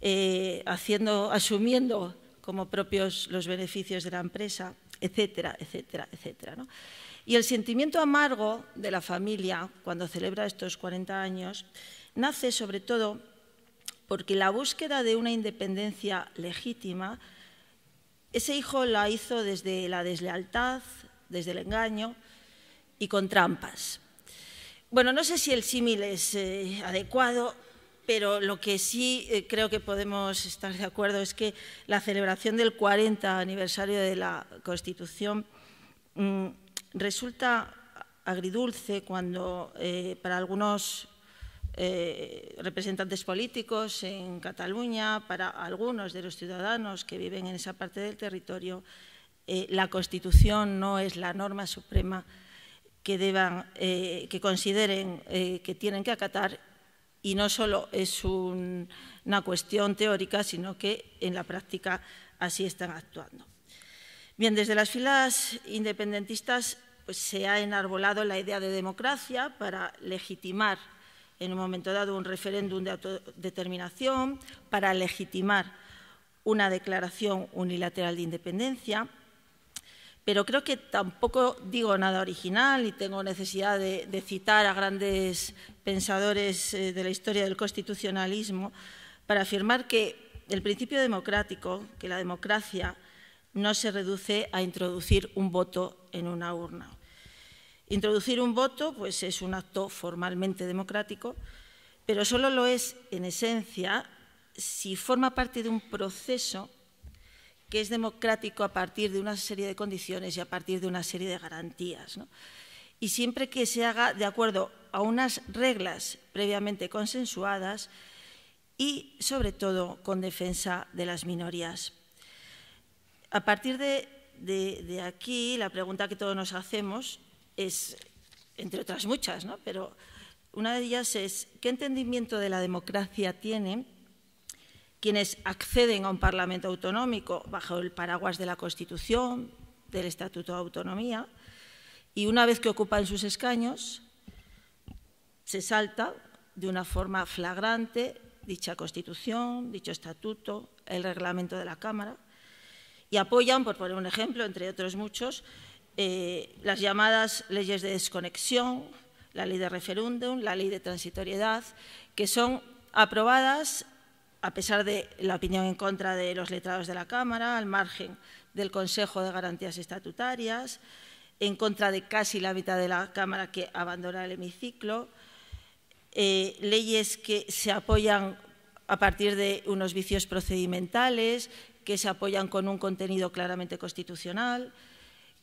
eh, haciendo, asumiendo como propios los beneficios de la empresa, etcétera, etcétera, etcétera. Y el sentimiento amargo de la familia cuando celebra estos 40 años nace sobre todo porque la búsqueda de una independencia legítima, ese hijo la hizo desde la deslealtad, desde el engaño y con trampas. Bueno, no sé si el símil es eh, adecuado, pero lo que sí eh, creo que podemos estar de acuerdo es que la celebración del 40 aniversario de la Constitución mm, Resulta agridulce cuando eh, para algunos eh, representantes políticos en Cataluña, para algunos de los ciudadanos que viven en esa parte del territorio, eh, la Constitución no es la norma suprema que, deban, que consideren que tienen que acatar y no solo es una cuestión teórica, sino que en la práctica así están actuando. Bien, desde las filas independentistas pues, se ha enarbolado la idea de democracia para legitimar en un momento dado un referéndum de autodeterminación, para legitimar una declaración unilateral de independencia. Pero creo que tampoco digo nada original y tengo necesidad de citar a grandes pensadores eh, de la historia del constitucionalismo para afirmar que el principio democrático, que la democracia no se reduce a introducir un voto en una urna. Introducir un voto pues, es un acto formalmente democrático, pero solo lo es en esencia si forma parte de un proceso que es democrático a partir de una serie de condiciones y a partir de una serie de garantías. Y siempre que se haga de acuerdo a unas reglas previamente consensuadas y, sobre todo, con defensa de las minorías a partir de, aquí, la pregunta que todos nos hacemos es, entre otras muchas, ¿no? pero una de ellas es, ¿qué entendimiento de la democracia tienen quienes acceden a un Parlamento autonómico bajo el paraguas de la Constitución, del Estatuto de Autonomía, y una vez que ocupan sus escaños, se salta de una forma flagrante dicha Constitución, dicho Estatuto, el reglamento de la Cámara, y apoyan, por poner un ejemplo, entre otros muchos, eh, las llamadas leyes de desconexión, la ley de referéndum, la ley de transitoriedad, que son aprobadas a pesar de la opinión en contra de los letrados de la Cámara, al margen del Consejo de Garantías Estatutarias, en contra de casi la mitad de la Cámara que abandona el hemiciclo, eh, leyes que se apoyan a partir de unos vicios procedimentales, que se apoyan con un contenido claramente constitucional,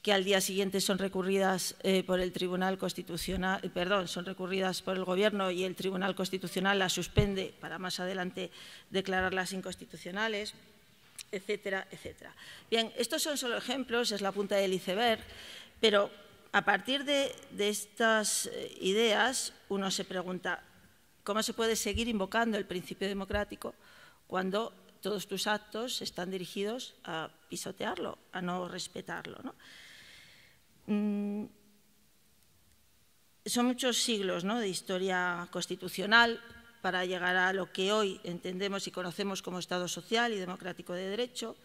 que al día siguiente son recurridas eh, por el Tribunal Constitucional, eh, perdón, son recurridas por el Gobierno y el Tribunal Constitucional las suspende para más adelante declararlas inconstitucionales, etcétera, etcétera. Bien, estos son solo ejemplos, es la punta del iceberg, pero a partir de estas eh, ideas uno se pregunta, ¿cómo se puede seguir invocando el principio democrático cuando todos tus actos están dirigidos a pisotearlo, a no respetarlo. Mm, son muchos siglos de historia constitucional para llegar a lo que hoy entendemos y conocemos como Estado social y democrático de derecho.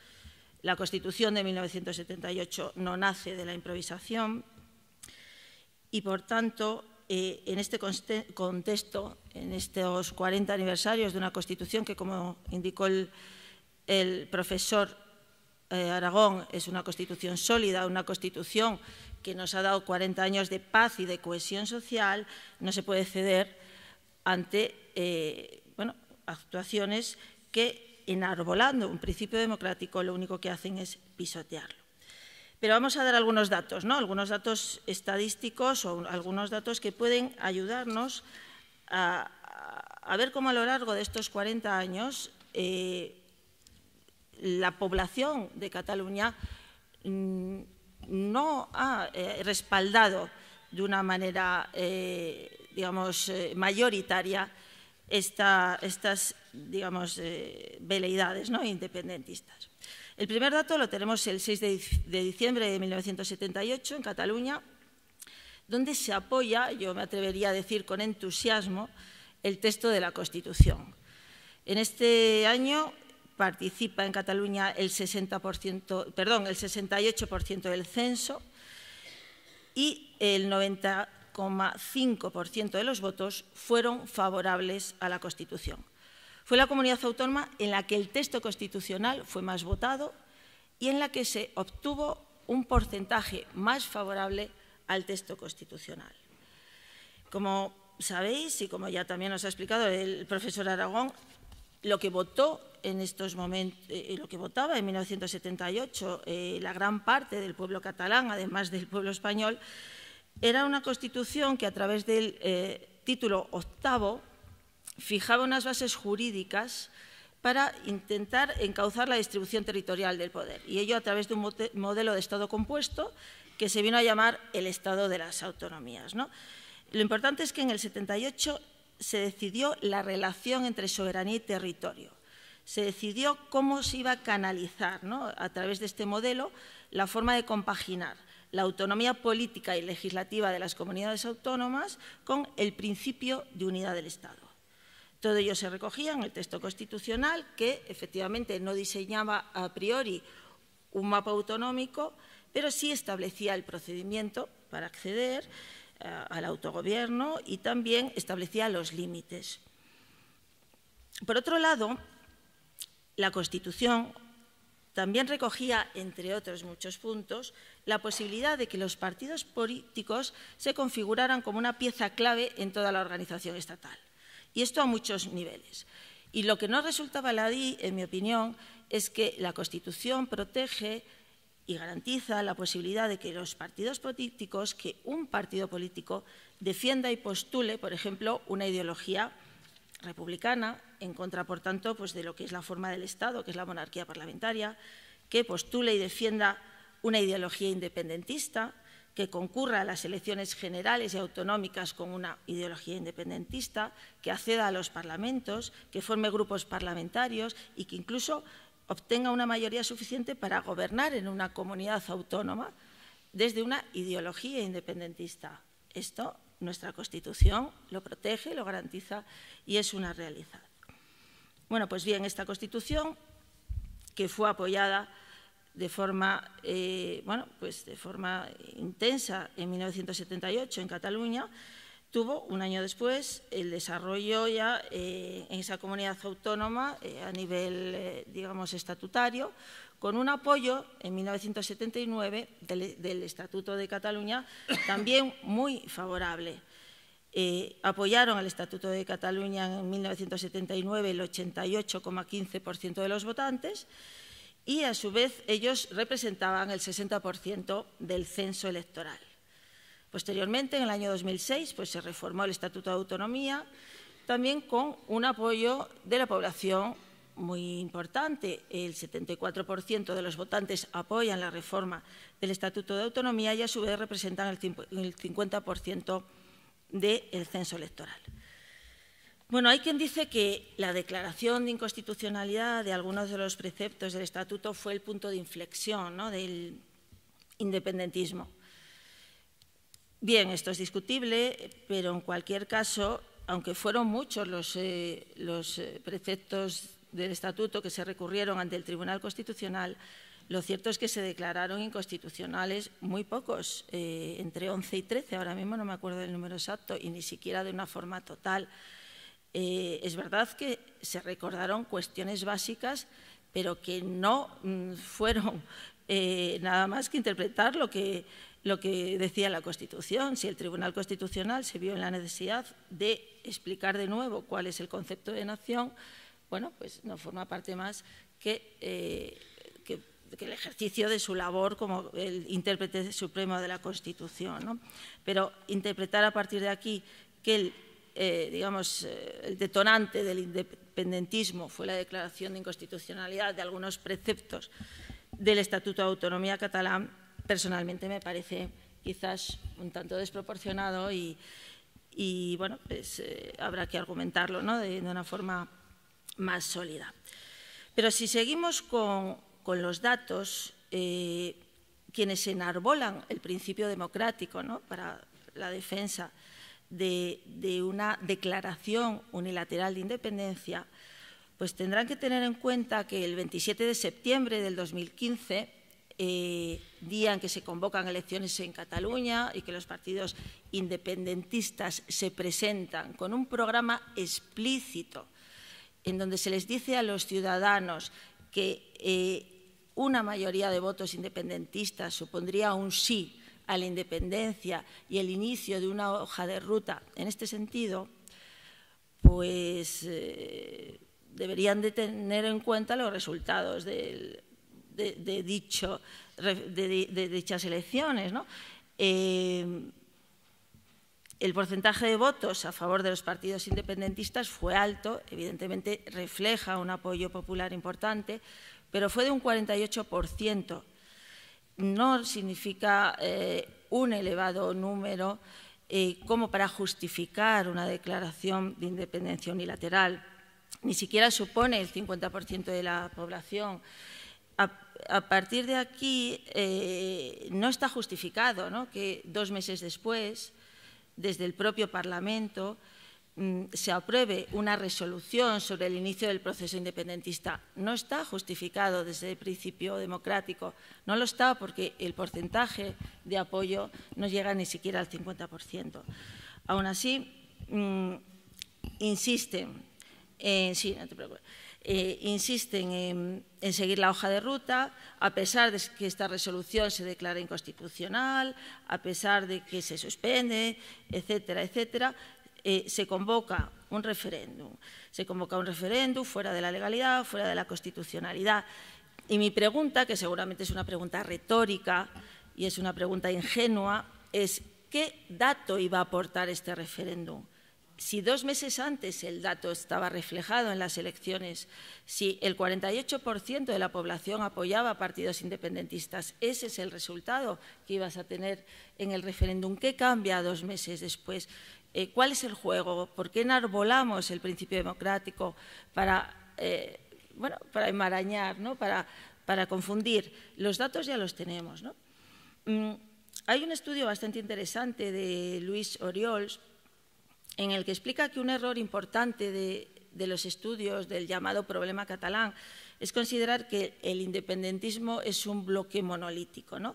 La Constitución de 1978 no nace de la improvisación y, por tanto, eh, en este contexto, en estos 40 aniversarios de una Constitución que, como indicó el, profesor eh, Aragón, es una Constitución sólida, una Constitución que nos ha dado 40 años de paz y de cohesión social, no se puede ceder ante eh, actuaciones que, enarbolando un principio democrático, lo único que hacen es pisotearlo. Pero vamos a dar algunos datos, ¿no? algunos datos estadísticos o algunos datos que pueden ayudarnos a, ver cómo a lo largo de estos 40 años eh, la población de Cataluña mm, no ha eh, respaldado de una manera, eh, digamos, mayoritaria estas, digamos, veleidades ¿no? independentistas. El primer dato lo tenemos el 6 de diciembre de 1978 en Cataluña, donde se apoya, yo me atrevería a decir con entusiasmo, el texto de la Constitución. En este año participa en Cataluña el, 68% del censo y el 90,5% de los votos fueron favorables a la Constitución. Fue la comunidad autónoma en la que el texto constitucional fue más votado y en la que se obtuvo un porcentaje más favorable al texto constitucional. Como sabéis y como ya también nos ha explicado el profesor Aragón, lo que votó en estos momentos, eh, lo que votaba en 1978 eh, la gran parte del pueblo catalán, además del pueblo español, era una constitución que a través del eh, título octavo fijaba unas bases jurídicas para intentar encauzar la distribución territorial del poder, y ello a través de un modelo de Estado compuesto que se vino a llamar el Estado de las Autonomías. ¿no? Lo importante es que en el 78 se decidió la relación entre soberanía y territorio. Se decidió cómo se iba a canalizar a través de este modelo la forma de compaginar la autonomía política y legislativa de las comunidades autónomas con el principio de unidad del Estado. Todo ello se recogía en el texto constitucional que efectivamente no diseñaba a priori un mapa autonómico, pero sí establecía el procedimiento para acceder eh, al autogobierno y también establecía los límites. Por otro lado, la Constitución también recogía, entre otros muchos puntos, la posibilidad de que los partidos políticos se configuraran como una pieza clave en toda la organización estatal. Y esto a muchos niveles. Y lo que no resulta baladí, en mi opinión, es que la Constitución protege y garantiza la posibilidad de que los partidos políticos, que un partido político defienda y postule, por ejemplo, una ideología republicana, en contra, por tanto, pues, de lo que es la forma del Estado, que es la monarquía parlamentaria, que postule y defienda una ideología independentista, que concurra a las elecciones generales y autonómicas con una ideología independentista, que acceda a los parlamentos, que forme grupos parlamentarios y que incluso obtenga una mayoría suficiente para gobernar en una comunidad autónoma desde una ideología independentista. Esto nuestra Constitución lo protege, lo garantiza y es una realidad. Bueno, pues bien, esta Constitución, que fue apoyada de forma, eh, bueno, pues de forma intensa en 1978 en Cataluña, tuvo un año después el desarrollo ya eh, en esa comunidad autónoma eh, a nivel, digamos, estatutario, con un apoyo en 1979 del, Estatuto de Cataluña, también muy favorable. apoyaron al Estatuto de Cataluña en 1979 el 88,15% de los votantes y a su vez ellos representaban el 60% del censo electoral. Posteriormente, en el año 2006, pues, se reformó el Estatuto de Autonomía, también con un apoyo de la población muy importante. El 74% de los votantes apoyan la reforma del Estatuto de Autonomía y a su vez representan el 50% del censo electoral. Bueno, hay quien dice que la declaración de inconstitucionalidad de algunos de los preceptos del Estatuto fue el punto de inflexión del independentismo. Bien, esto es discutible, pero en cualquier caso, aunque fueron muchos los, eh, eh, preceptos del Estatuto que se recurrieron ante el Tribunal Constitucional, lo cierto es que se declararon inconstitucionales muy pocos, eh, entre 11 y 13, ahora mismo no me acuerdo del número exacto, y ni siquiera de una forma total. Eh, es verdad que se recordaron cuestiones básicas, pero que no mm, fueron <laughs> eh, nada más que interpretar lo que, decía la Constitución. Si el Tribunal Constitucional se vio en la necesidad de explicar de nuevo cuál es el concepto de nación, bueno, pues no forma parte más que, eh, el ejercicio de su labor como el intérprete supremo de la Constitución. Pero interpretar a partir de aquí que el eh, digamos, eh, el detonante del independentismo fue la declaración de inconstitucionalidad de algunos preceptos del Estatuto de Autonomía Catalán, personalmente me parece quizás un tanto desproporcionado y, bueno, pues, eh, habrá que argumentarlo de, una forma más sólida. Pero si seguimos con, los datos, quienes enarbolan el principio democrático para la defensa de, una declaración unilateral de independencia, pues tendrán que tener en cuenta que el 27 de septiembre del 2015 eh, día en que se convocan elecciones en Cataluña y que los partidos independentistas se presentan con un programa explícito en donde se les dice a los ciudadanos que eh, una mayoría de votos independentistas supondría un sí a la independencia y el inicio de una hoja de ruta en este sentido, pues eh, deberían de tener en cuenta los resultados de, dicho, de, dichas elecciones. ¿no? Eh, el porcentaje de votos a favor de los partidos independentistas fue alto, evidentemente refleja un apoyo popular importante, pero fue de un 48%, no significa eh, un elevado número eh, como para justificar una declaración de independencia unilateral. Ni siquiera supone el 50% de la población. A, partir de aquí eh, no está justificado que dos meses después, desde el propio Parlamento, Mm, se apruebe una resolución sobre el inicio del proceso independentista. No está justificado desde el principio democrático. No lo está porque el porcentaje de apoyo no llega ni siquiera al 50%. Aún así, insisten, mm, insisten en, eh, em, en, seguir la hoja de ruta, a pesar de que esta resolución se declara inconstitucional, a pesar de que se suspende, etcétera, etcétera, eh, se convoca un referéndum. Se convoca un referéndum fuera de la legalidad, fuera de la constitucionalidad. Y mi pregunta, que seguramente es una pregunta retórica y es una pregunta ingenua, es ¿qué dato iba a aportar este referéndum? Si dos meses antes el dato estaba reflejado en las elecciones, si el 48% de la población apoyaba partidos independentistas, ese es el resultado que ibas a tener en el referéndum. ¿Qué cambia dos meses después? Eh, cuál es el juego, por qué enarbolamos el principio democrático para, eh, bueno, para enmarañar, ¿no? para, para confundir. Los datos ya los tenemos. ¿no? Mm, hay un estudio bastante interesante de Luis Oriols en el que explica que un error importante de, de los estudios del llamado problema catalán es considerar que el independentismo es un bloque monolítico. ¿no?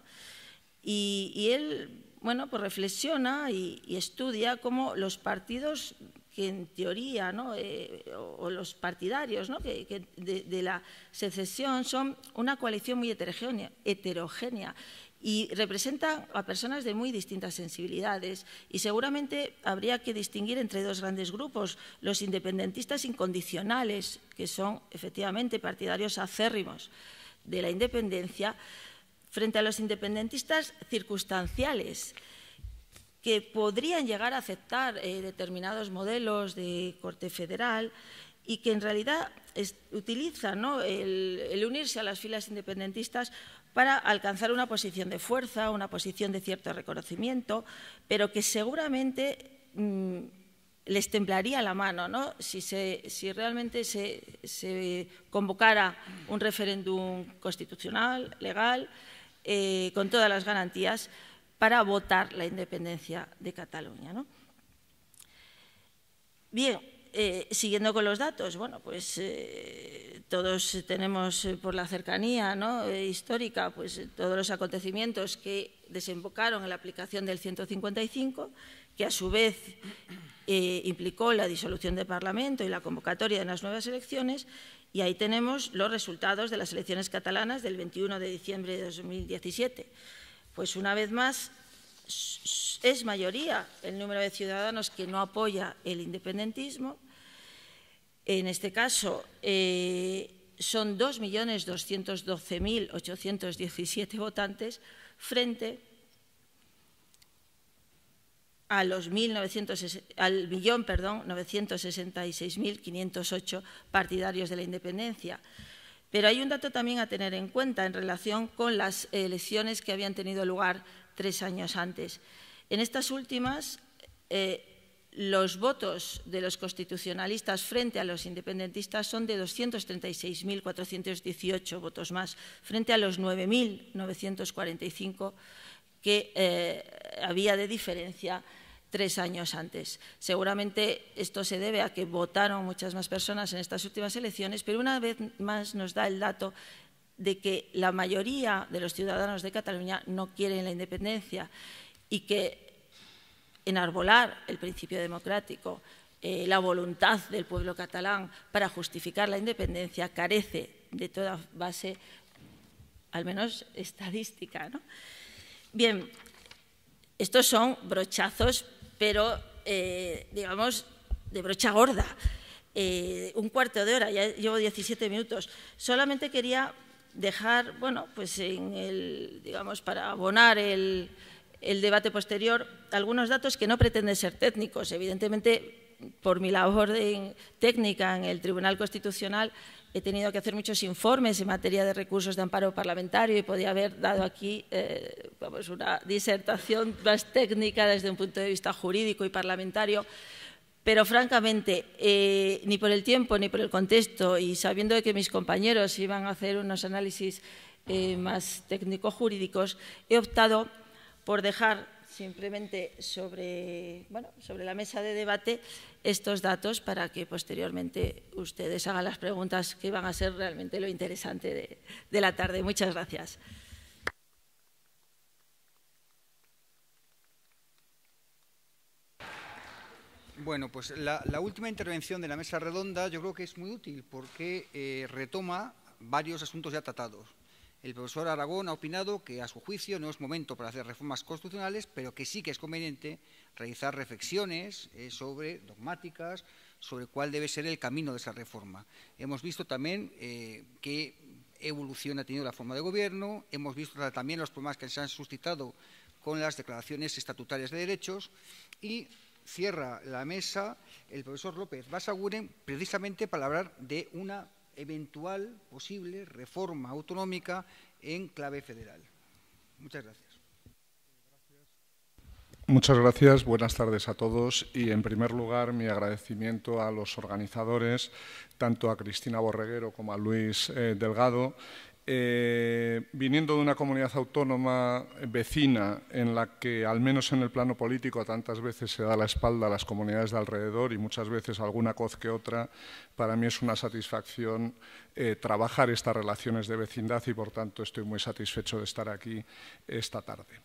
y, él bueno, pues reflexiona y, estudia cómo los partidos que en teoría, eh, o, los partidarios de, la secesión son una coalición muy heterogénea, heterogénea y representan a personas de muy distintas sensibilidades. Y seguramente habría que distinguir entre dos grandes grupos, los independentistas incondicionales, que son efectivamente partidarios acérrimos de la independencia, frente a los independentistas circunstanciales que podrían llegar a aceptar eh, determinados modelos de corte federal y que en realidad utilizan el, unirse a las filas independentistas para alcanzar una posición de fuerza, una posición de cierto reconocimiento, pero que seguramente mm, les temblaría la mano si, realmente se, convocara un referéndum constitucional, legal, eh, con todas las garantías para votar la independencia de Cataluña. ¿no? Bien, eh, siguiendo con los datos, bueno, pues eh, todos tenemos por la cercanía histórica pues, todos los acontecimientos que desembocaron en la aplicación del 155, que a su vez implicó la disolución del Parlamento y la convocatoria de las nuevas elecciones, y ahí tenemos los resultados de las elecciones catalanas del 21 de diciembre de 2017. Pues una vez más, es mayoría el número de ciudadanos que no apoya el independentismo. En este caso, eh, son 2.212.817 votantes frente a los 1900, al millón, 966.508 partidarios de la independencia. Pero hay un dato también a tener en cuenta en relación con las elecciones que habían tenido lugar tres años antes. En estas últimas, eh, los votos de los constitucionalistas frente a los independentistas son de 236.418 votos más, frente a los 9.945 que eh, había de diferencia tres años antes. Seguramente esto se debe a que votaron muchas más personas en estas últimas elecciones, pero una vez más nos da el dato de que la mayoría de los ciudadanos de Cataluña no quieren la independencia y que enarbolar el principio democrático, eh, la voluntad del pueblo catalán para justificar la independencia carece de toda base, al menos estadística. Bien, estos son brochazos pero eh, digamos de brocha gorda. Eh, un cuarto de hora, ya llevo 17 minutos. Solamente quería dejar, bueno, pues digamos, para abonar el, debate posterior, algunos datos que no pretenden ser técnicos. Evidentemente, por mi labor técnica en el Tribunal Constitucional, he tenido que hacer muchos informes en materia de recursos de amparo parlamentario y podía haber dado aquí eh, una disertación más técnica desde un punto de vista jurídico y parlamentario. Pero, francamente, eh, ni por el tiempo ni por el contexto, y sabiendo que mis compañeros iban a hacer unos análisis eh, más técnico-jurídicos, he optado por dejar simplemente sobre, la mesa de debate estos datos para que posteriormente ustedes hagan las preguntas que van a ser realmente lo interesante de, la tarde. Muchas gracias. Bueno, pues la, última intervención de la mesa redonda yo creo que es muy útil porque eh, retoma varios asuntos ya tratados. El profesor Aragón ha opinado que, a su juicio, no es momento para hacer reformas constitucionales, pero que sí que es conveniente realizar reflexiones eh, sobre dogmáticas, sobre cuál debe ser el camino de esa reforma. Hemos visto también eh, qué evolución ha tenido la forma de gobierno, hemos visto también los problemas que se han suscitado con las declaraciones estatutarias de derechos y cierra la mesa el profesor López Basaguren precisamente para hablar de una eventual, posible reforma autonómica en clave federal. Muchas gracias. Muchas gracias, buenas tardes a todos y en primer lugar mi agradecimiento a los organizadores, tanto a Cristina Borreguero como a Luis eh, Delgado eh, viniendo de una comunidad autónoma vecina en la que, al menos en el plano político, tantas veces se da la espalda a las comunidades de alrededor y muchas veces alguna coz que otra, para mí es una satisfacción eh, trabajar estas relaciones de vecindad y, por tanto, estoy muy satisfecho de estar aquí esta tarde.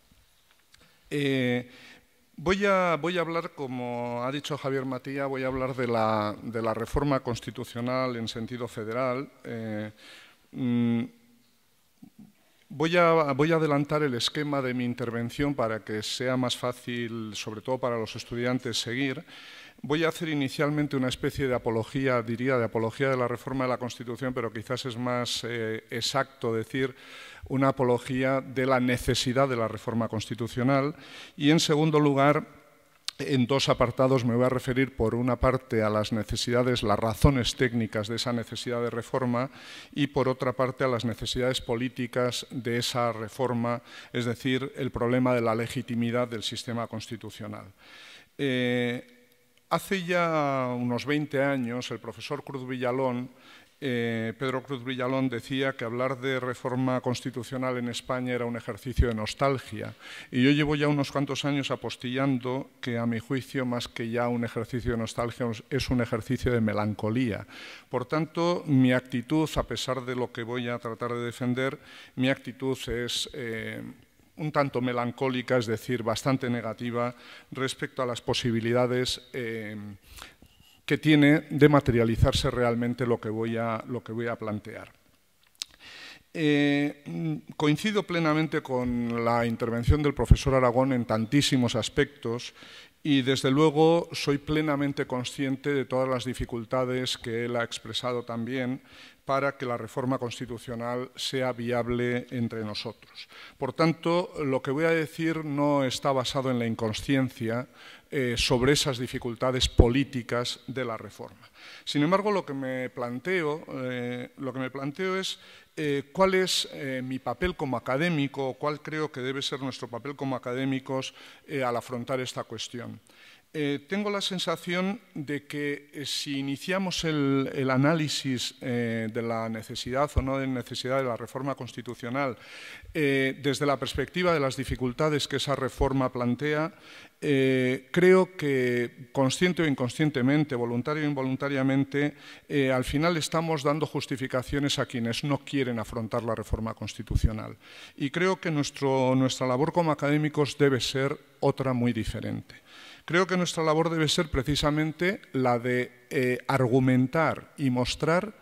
Eh, voy a, hablar, como ha dicho Javier Matías, voy a hablar de la, reforma constitucional en sentido federal. Mm, Voy a, adelantar el esquema de mi intervención para que sea más fácil, sobre todo para los estudiantes, seguir. Voy a hacer inicialmente una especie de apología, diría, de apología de la reforma de la Constitución, pero quizás es más eh, exacto decir una apología de la necesidad de la reforma constitucional. Y, en segundo lugar, en dos apartados me voy a referir, por una parte, a las necesidades, las razones técnicas de esa necesidad de reforma y, por otra parte, a las necesidades políticas de esa reforma, es decir, el problema de la legitimidad del sistema constitucional. Eh, hace ya unos 20 años, el profesor Cruz Villalón eh, Pedro Cruz Villalón decía que hablar de reforma constitucional en España era un ejercicio de nostalgia. Y yo llevo ya unos cuantos años apostillando que a mi juicio, más que ya un ejercicio de nostalgia, es un ejercicio de melancolía. Por tanto, mi actitud, a pesar de lo que voy a tratar de defender, mi actitud es... Eh, un tanto melancólica, es decir, bastante negativa respecto a las posibilidades eh, que tiene de materializarse realmente lo que voy a, lo que voy a plantear. Eh, mm, coincido plenamente con la intervención del profesor Aragón en tantísimos aspectos y desde luego soy plenamente consciente de todas las dificultades que él ha expresado también para que la reforma constitucional sea viable entre nosotros. Por tanto, lo que voy a decir no está basado en la inconsciencia, eh, sobre esas dificultades políticas de la reforma. Sin embargo, lo que me planteo, eh, es eh, cuál es mi papel como académico cuál creo que debe ser nuestro papel como académicos al afrontar esta cuestión. Eh, tengo la sensación de que eh, si iniciamos el, análisis eh, de la necesidad o no de necesidad de la reforma constitucional desde la perspectiva de las dificultades que esa reforma plantea, creo que consciente o inconscientemente, voluntario o involuntariamente, al final estamos dando justificaciones a quienes no quieren afrontar la reforma constitucional. Y creo que nuestra labor como académicos debe ser otra muy diferente. Creo que nuestra labor debe ser precisamente la de eh, argumentar y mostrar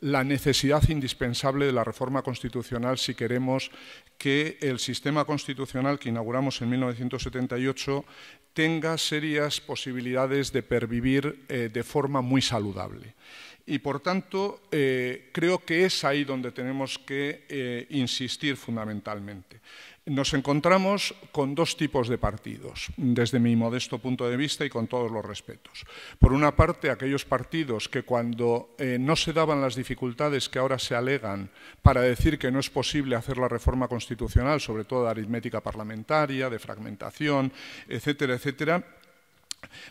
la necesidad indispensable de la reforma constitucional si queremos que el sistema constitucional que inauguramos en 1978 tenga serias posibilidades de pervivir eh, de forma muy saludable. Y por tanto, eh, creo que es ahí donde tenemos que insistir fundamentalmente. Nos encontramos con dos tipos de partidos, desde mi modesto punto de vista y con todos los respetos. Por una parte, aquellos partidos que cuando eh, no se daban las dificultades que ahora se alegan para decir que no es posible hacer la reforma constitucional, sobre todo de aritmética parlamentaria, de fragmentación, etcétera, etcétera,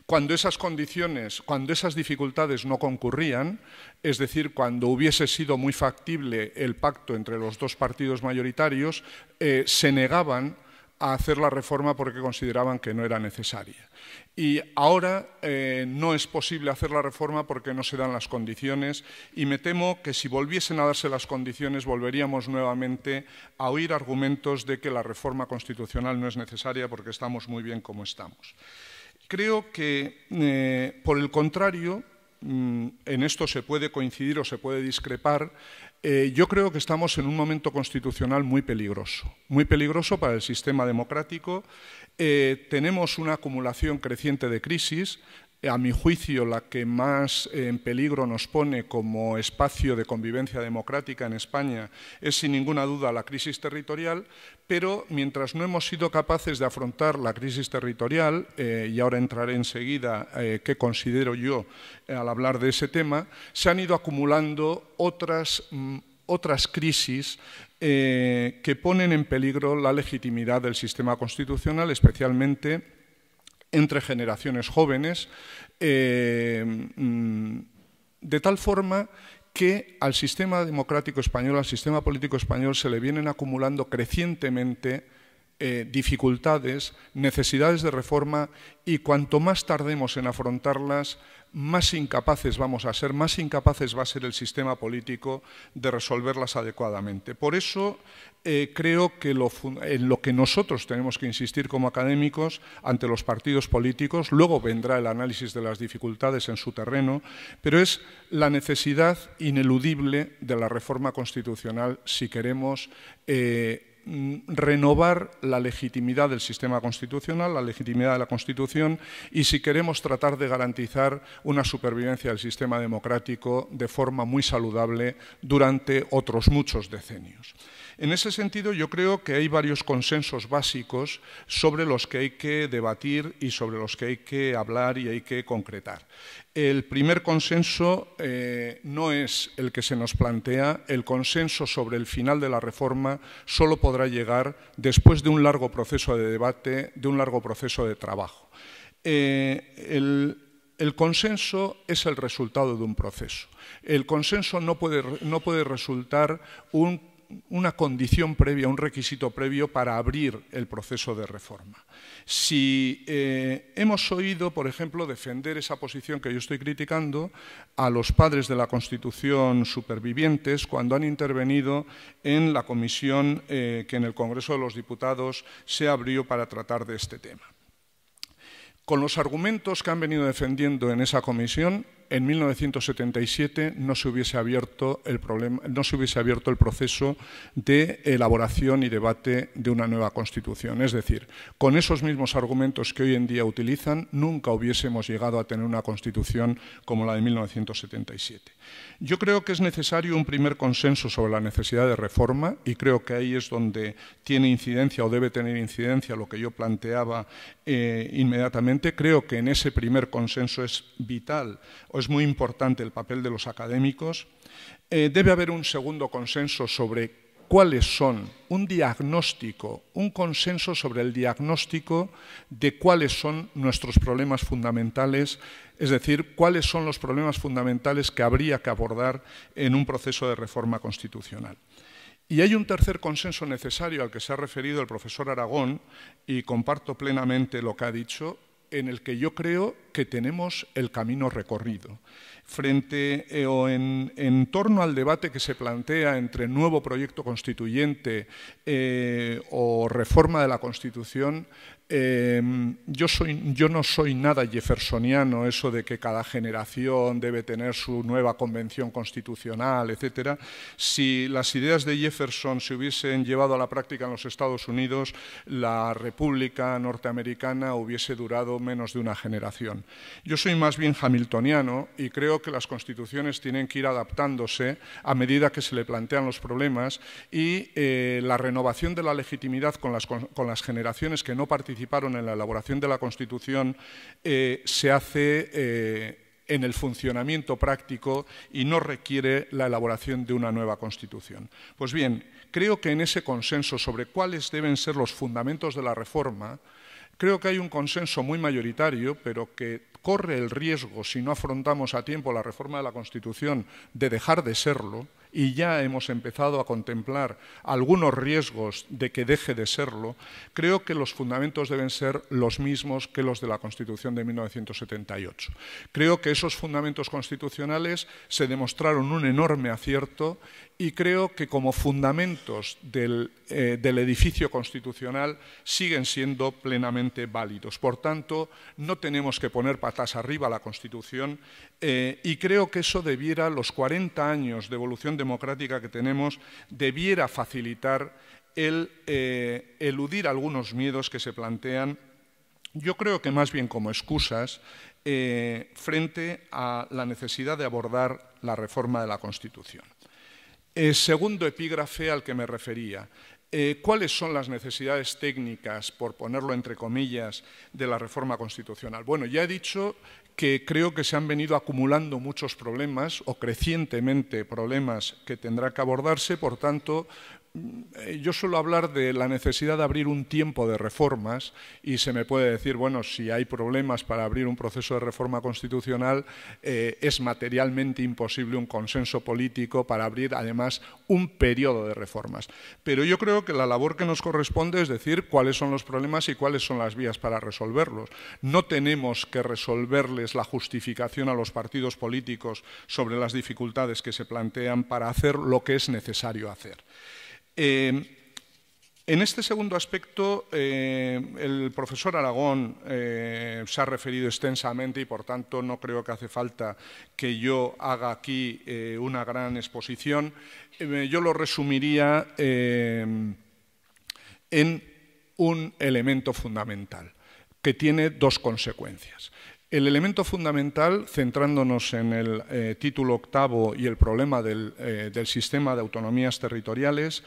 cuando esas condiciones, cuando esas dificultades no concurrían, es decir, cuando hubiese sido muy factible el pacto entre los dos partidos mayoritarios, eh, se negaban a hacer la reforma porque consideraban que no era necesaria. Y ahora eh, no es posible hacer la reforma porque no se dan las condiciones y me temo que si volviesen a darse las condiciones volveríamos nuevamente a oír argumentos de que la reforma constitucional no es necesaria porque estamos muy bien como estamos. Creo que, eh, por el contrario, mm, en esto se puede coincidir o se puede discrepar, eh, yo creo que estamos en un momento constitucional muy peligroso, muy peligroso para el sistema democrático. Eh, tenemos una acumulación creciente de crisis, eh, a mi juicio, la que más en peligro nos pone como espacio de convivencia democrática en España es sin ninguna duda la crisis territorial, pero mientras no hemos sido capaces de afrontar la crisis territorial, eh, y ahora entraré enseguida eh, qué considero yo al hablar de ese tema, se han ido acumulando otras, mm, otras crisis que ponen en peligro la legitimidad del sistema constitucional, especialmente entre generaciones jóvenes, eh, mm, de tal forma que al sistema democrático español, al sistema político español, se le vienen acumulando crecientemente eh, dificultades, necesidades de reforma y cuanto más tardemos en afrontarlas, más incapaces vamos a ser, más incapaces va a ser el sistema político de resolverlas adecuadamente. Por eso eh, creo que lo, en lo que nosotros tenemos que insistir como académicos ante los partidos políticos, luego vendrá el análisis de las dificultades en su terreno, pero es la necesidad ineludible de la reforma constitucional si queremos... Eh, Mm, renovar la legitimidad del sistema constitucional, la legitimidad de la Constitución y si queremos tratar de garantizar una supervivencia del sistema democrático de forma muy saludable durante otros muchos decenios. En ese sentido, yo creo que hay varios consensos básicos sobre los que hay que debatir y sobre los que hay que hablar y hay que concretar. El primer consenso eh, no es el que se nos plantea. El consenso sobre el final de la reforma solo podrá llegar después de un largo proceso de debate, de un largo proceso de trabajo. Eh, el, el consenso es el resultado de un proceso. El consenso no puede, no puede resultar un una condición previa, un requisito previo para abrir el proceso de reforma. Si eh, hemos oído, por ejemplo, defender esa posición que yo estoy criticando a los padres de la Constitución supervivientes cuando han intervenido en la comisión eh, que en el Congreso de los Diputados se abrió para tratar de este tema. Con los argumentos que han venido defendiendo en esa comisión, en 1977 no se hubiese abierto el, problema, no se hubiese abierto el proceso de elaboración y debate de una nueva Constitución. Es decir, con esos mismos argumentos que hoy en día utilizan, nunca hubiésemos llegado a tener una Constitución como la de 1977. Yo creo que es necesario un primer consenso sobre la necesidad de reforma y creo que ahí es donde tiene incidencia o debe tener incidencia lo que yo planteaba eh, inmediatamente. Creo que en ese primer consenso es vital, es muy importante el papel de los académicos. Eh, debe haber un segundo consenso sobre cuáles son un diagnóstico, un consenso sobre el diagnóstico de cuáles son nuestros problemas fundamentales, es decir, cuáles son los problemas fundamentales que habría que abordar en un proceso de reforma constitucional. Y hay un tercer consenso necesario al que se ha referido el profesor Aragón, y comparto plenamente lo que ha dicho, en el que yo creo que tenemos el camino recorrido. Frente eh, o en, torno al debate que se plantea entre nuevo proyecto constituyente eh, o reforma de la Constitución, Em, yo, no soy nada jeffersoniano, eso de que cada generación debe tener su nueva convención constitucional, etc. Si las ideas de Jefferson se hubiesen llevado a la práctica en los Estados Unidos, la República norteamericana hubiese durado menos de una generación. Yo soy más bien hamiltoniano y creo que las constituciones tienen que ir adaptándose a medida que se le plantean los problemas y eh, la renovación de la legitimidad con las, con las generaciones que no participan participaron en la elaboración de la Constitución eh, se hace eh, en el funcionamiento práctico y no requiere la elaboración de una nueva Constitución. Pues bien, creo que en ese consenso sobre cuáles deben ser los fundamentos de la reforma, creo que hay un consenso muy mayoritario, pero que corre el riesgo, si no afrontamos a tiempo la reforma de la Constitución, de dejar de serlo, y ya hemos empezado a contemplar algunos riesgos de que deje de serlo, creo que los fundamentos deben ser los mismos que los de la Constitución de 1978. Creo que esos fundamentos constitucionales se demostraron un enorme acierto y creo que como fundamentos eh, del, edificio constitucional siguen siendo plenamente válidos. Por tanto, no tenemos que poner patas arriba a la Constitución eh, y creo que eso debiera, los 40 años de evolución democrática que tenemos, debiera facilitar el eh, eludir algunos miedos que se plantean, yo creo que más bien como excusas, frente a la necesidad de abordar la reforma de la Constitución. Eh, segundo epígrafe al que me refería. Eh, ¿Cuáles son las necesidades técnicas, por ponerlo entre comillas, de la reforma constitucional? Bueno, ya he dicho que creo que se han venido acumulando muchos problemas o crecientemente problemas que tendrá que abordarse, por tanto, eh, yo suelo hablar de la necesidad de abrir un tiempo de reformas y se me puede decir, bueno, si hay problemas para abrir un proceso de reforma constitucional, eh, es materialmente imposible un consenso político para abrir además un periodo de reformas. Pero yo creo que la labor que nos corresponde es decir cuáles son los problemas y cuáles son las vías para resolverlos. No tenemos que resolverles la justificación a los partidos políticos sobre las dificultades que se plantean para hacer lo que es necesario hacer. Eh, en este segundo aspecto, eh, el profesor Aragón eh, se ha referido extensamente y, por tanto, no creo que hace falta que yo haga aquí una gran exposición. yo lo resumiría en un elemento fundamental que tiene dos consecuencias. El elemento fundamental, centrándonos en el eh, título octavo y el problema del, eh, sistema de autonomías territoriales,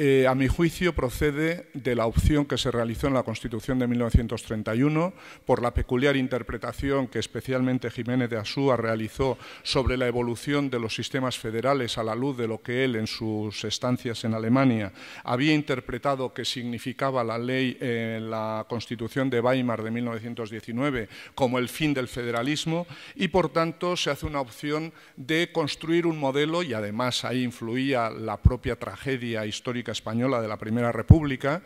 eh, a mi juicio procede de la opción que se realizó en la Constitución de 1931 por la peculiar interpretación que especialmente Jiménez de Asúa realizó sobre la evolución de los sistemas federales a la luz de lo que él en sus estancias en Alemania había interpretado que significaba la ley en la Constitución de Weimar de 1919 como el fin del federalismo y por tanto se hace una opción de construir un modelo y además ahí influía la propia tragedia histórica Española, de la Primera República,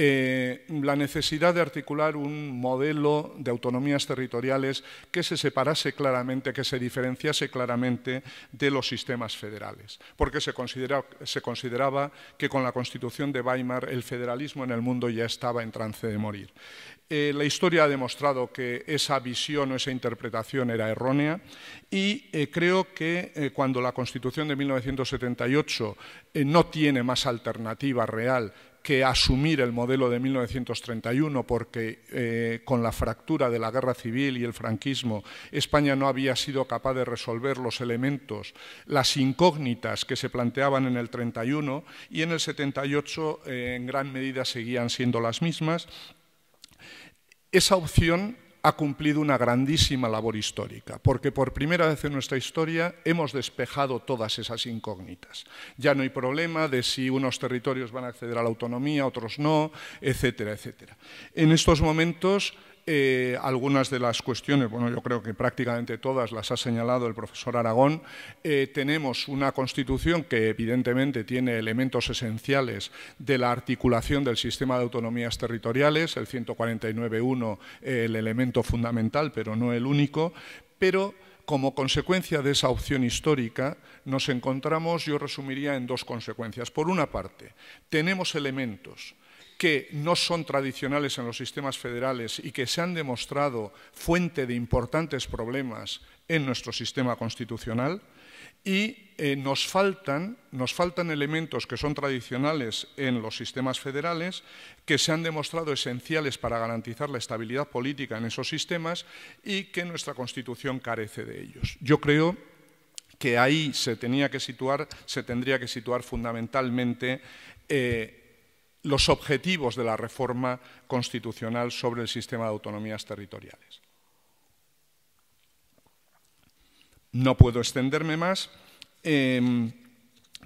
eh, la necesidad de articular un modelo de autonomías territoriales que se separase claramente, que se diferenciase claramente de los sistemas federales, porque se, se consideraba que con la Constitución de Weimar el federalismo en el mundo ya estaba en trance de morir. Eh, la historia ha demostrado que esa visión o esa interpretación era errónea y eh, creo que eh, cuando la Constitución de 1978 no tiene más alternativa real que asumir el modelo de 1931 porque con la fractura de la guerra civil y el franquismo España no había sido capaz de resolver los elementos, las incógnitas que se planteaban en el 31 y en el 78 en gran medida seguían siendo las mismas esa opción ha cumplido una grandísima labor histórica, porque por primera vez en nuestra historia hemos despejado todas esas incógnitas. Ya no hay problema de si unos territorios van a acceder a la autonomía, otros no, etcétera, etcétera. En estos momentos eh, algunas de las cuestiones, bueno, yo creo que prácticamente todas las ha señalado el profesor Aragón. Eh, tenemos una Constitución que evidentemente tiene elementos esenciales de la articulación del sistema de autonomías territoriales, el 149.1, eh, el elemento fundamental, pero no el único, pero como consecuencia de esa opción histórica, nos encontramos, yo resumiría en dos consecuencias. Por una parte, tenemos elementos que no son tradicionales en los sistemas federales y que se han demostrado fuente de importantes problemas en nuestro sistema constitucional y eh, nos, faltan, elementos que son tradicionales en los sistemas federales, que se han demostrado esenciales para garantizar la estabilidad política en esos sistemas y que nuestra Constitución carece de ellos. Yo creo que ahí se, tenía se tendría que situar fundamentalmente eh, los objetivos de la reforma constitucional sobre el sistema de autonomías territoriales. No puedo extenderme más, em,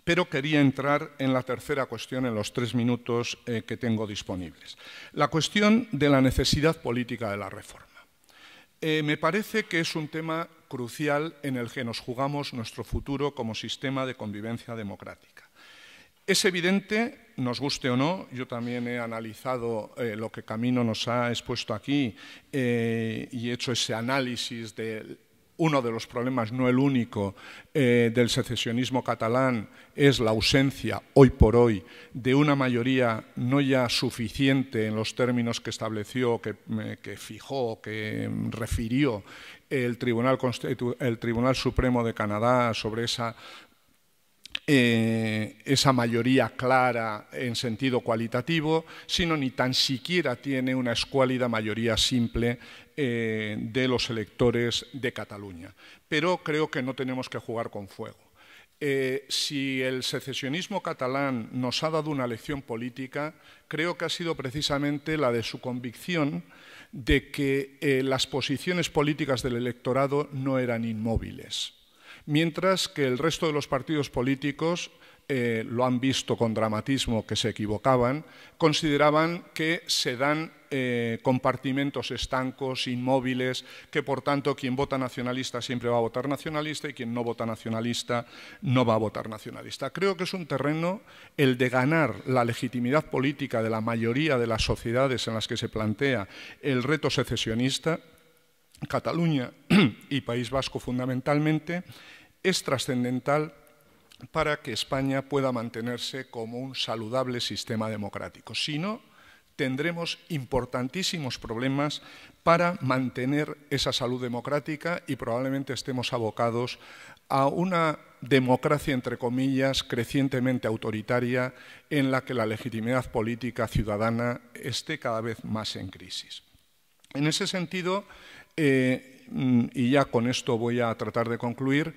pero quería entrar en la tercera cuestión en los tres minutos eh, que tengo disponibles. La cuestión de la necesidad política de la reforma. Eh, me parece que es un tema crucial en el que nos jugamos nuestro futuro como sistema de convivencia democrática. Es evidente, nos guste o no, yo también he analizado eh, lo que Camino nos ha expuesto aquí eh, y he hecho ese análisis de uno de los problemas, no el único, eh, del secesionismo catalán es la ausencia, hoy por hoy, de una mayoría no ya suficiente en los términos que estableció, que, fijó, que refirió el Tribunal, el Tribunal Supremo de Canadá sobre esa eh, esa mayoría clara en sentido cualitativo, sino ni tan siquiera tiene una escuálida mayoría simple eh, de los electores de Cataluña. Pero creo que no tenemos que jugar con fuego. Eh, si el secesionismo catalán nos ha dado una lección política, creo que ha sido precisamente la de su convicción de que las posiciones políticas del electorado no eran inmóviles mientras que el resto de los partidos políticos eh, lo han visto con dramatismo que se equivocaban, consideraban que se dan eh, compartimentos estancos, inmóviles, que por tanto quien vota nacionalista siempre va a votar nacionalista y quien no vota nacionalista no va a votar nacionalista. Creo que es un terreno el de ganar la legitimidad política de la mayoría de las sociedades en las que se plantea el reto secesionista Cataluña y País Vasco fundamentalmente, es trascendental para que España pueda mantenerse como un saludable sistema democrático. Si no, tendremos importantísimos problemas para mantener esa salud democrática y probablemente estemos abocados a una democracia, entre comillas, crecientemente autoritaria en la que la legitimidad política ciudadana esté cada vez más en crisis. En ese sentido, eh, mm, y ya con esto voy a tratar de concluir,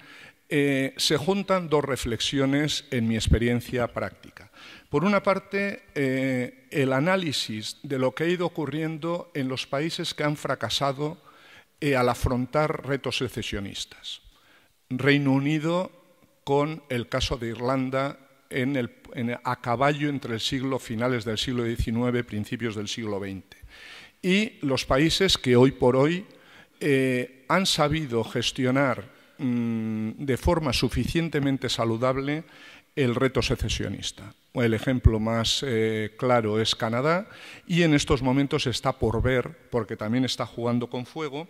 eh, se juntan dos reflexiones en mi experiencia práctica. Por una parte, eh, el análisis de lo que ha ido ocurriendo en los países que han fracasado al afrontar retos secesionistas. Reino Unido con el caso de Irlanda a caballo entre el siglo finales del siglo XIX, principios del siglo XX. Y los países que hoy por hoy eh, han sabido gestionar mm, de forma suficientemente saludable el reto secesionista. El ejemplo más eh, claro es Canadá y en estos momentos está por ver, porque también está jugando con fuego,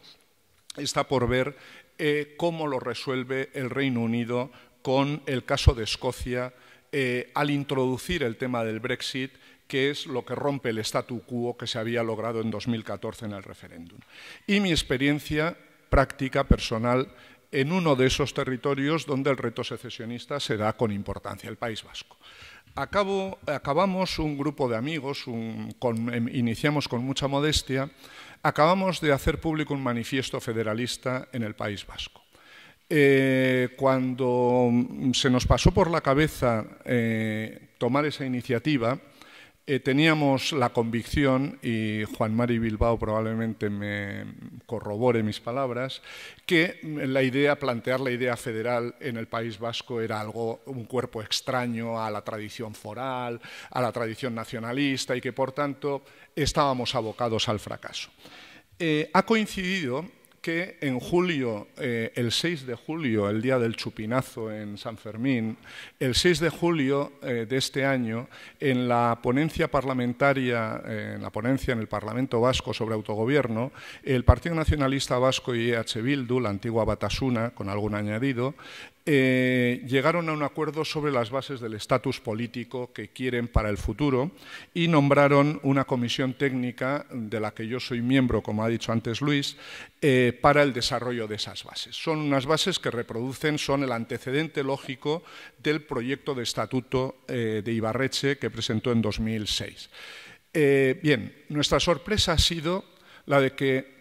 está por ver eh, cómo lo resuelve el Reino Unido con el caso de Escocia al introducir el tema del Brexit que es lo que rompe el statu quo que se había logrado en 2014 en el referéndum. Y mi experiencia práctica, personal, en uno de esos territorios donde el reto secesionista se da con importancia, el País Vasco. acabamos un grupo de amigos, em, iniciamos con mucha modestia, acabamos de hacer público un manifiesto federalista en el País Vasco. Eh, cuando se nos pasó por la cabeza eh, tomar esa iniciativa, eh, teníamos la convicción, y Juan Mari Bilbao probablemente me corrobore mis palabras, que la idea, plantear la idea federal en el País Vasco era algo, un cuerpo extraño a la tradición foral, a la tradición nacionalista y que por tanto estábamos abocados al fracaso. Eh, ha coincidido que en julio, eh, el 6 de julio, el día del chupinazo en San Fermín, el 6 de julio eh, de este año, en la ponencia parlamentaria, eh, en la ponencia en el Parlamento Vasco sobre autogobierno, el Partido Nacionalista Vasco y EH Bildu, la antigua Batasuna, con algún añadido, eh, llegaron a un acuerdo sobre las bases del estatus político que quieren para el futuro y nombraron una comisión técnica de la que yo soy miembro, como ha dicho antes Luis, eh, para el desarrollo de esas bases. Son unas bases que reproducen, son el antecedente lógico del proyecto de estatuto eh, de Ibarreche que presentó en 2006. bien, nuestra sorpresa ha sido la de que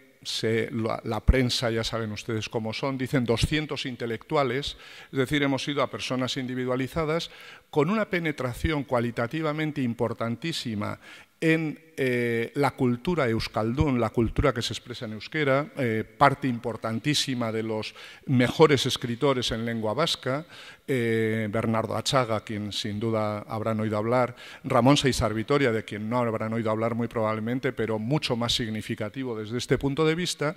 la, la, prensa, ya saben ustedes cómo son, dicen 200 intelectuales, es decir, hemos ido a personas individualizadas con una penetración cualitativamente importantísima en eh, la cultura euskaldún, la cultura que se expresa en euskera, eh, parte importantísima de los mejores escritores en lengua vasca, eh, Bernardo Achaga, quien sin duda habrán oído hablar, Ramón Seisar Vitoria, de quien no habrán oído hablar muy probablemente, pero mucho más significativo desde este punto de vista,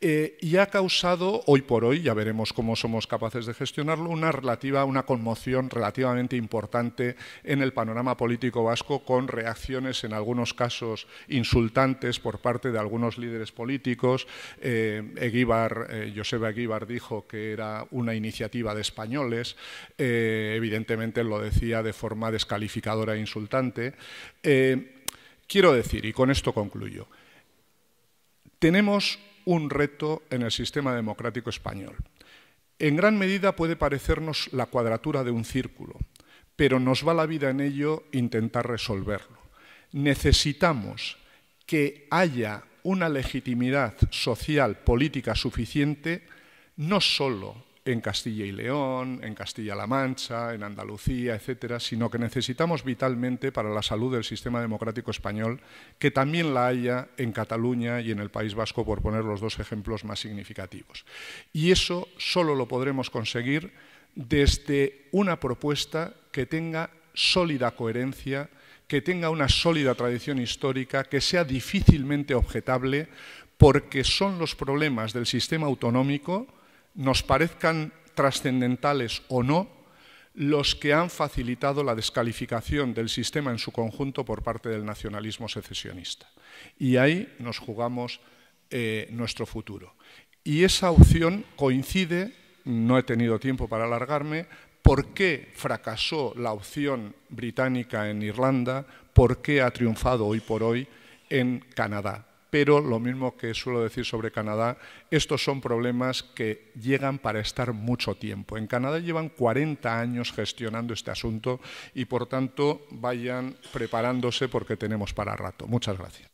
eh, y ha causado, hoy por hoy, ya veremos cómo somos capaces de gestionarlo, una, relativa, una conmoción relativamente importante en el panorama político vasco con reacciones, en algunos casos, insultantes por parte de algunos líderes políticos. Eh, Eguíbar, eh, dijo que era una iniciativa de españoles, eh, evidentemente lo decía de forma descalificadora e insultante. quiero decir, y con esto concluyo, tenemos un reto en el sistema democrático español. En gran medida puede parecernos la cuadratura de un círculo, pero nos va la vida en ello intentar resolverlo. Necesitamos que haya una legitimidad social, política suficiente, no solo en Castilla y León, en Castilla-La Mancha, en Andalucía, etcétera, sino que necesitamos vitalmente para la salud del sistema democrático español que también la haya en Cataluña y en el País Vasco, por poner los dos ejemplos más significativos. Y eso solo lo podremos conseguir desde una propuesta que tenga sólida coherencia, que tenga una sólida tradición histórica, que sea difícilmente objetable, porque son los problemas del sistema autonómico nos parezcan trascendentales o no, los que han facilitado la descalificación del sistema en su conjunto por parte del nacionalismo secesionista. Y ahí nos jugamos eh, nuestro futuro. Y esa opción coincide, no he tenido tiempo para alargarme, por qué fracasó la opción británica en Irlanda, por qué ha triunfado hoy por hoy en Canadá pero lo mismo que suelo decir sobre Canadá, estos son problemas que llegan para estar mucho tiempo. En Canadá llevan 40 años gestionando este asunto y, por tanto, vayan preparándose porque tenemos para rato. Muchas gracias.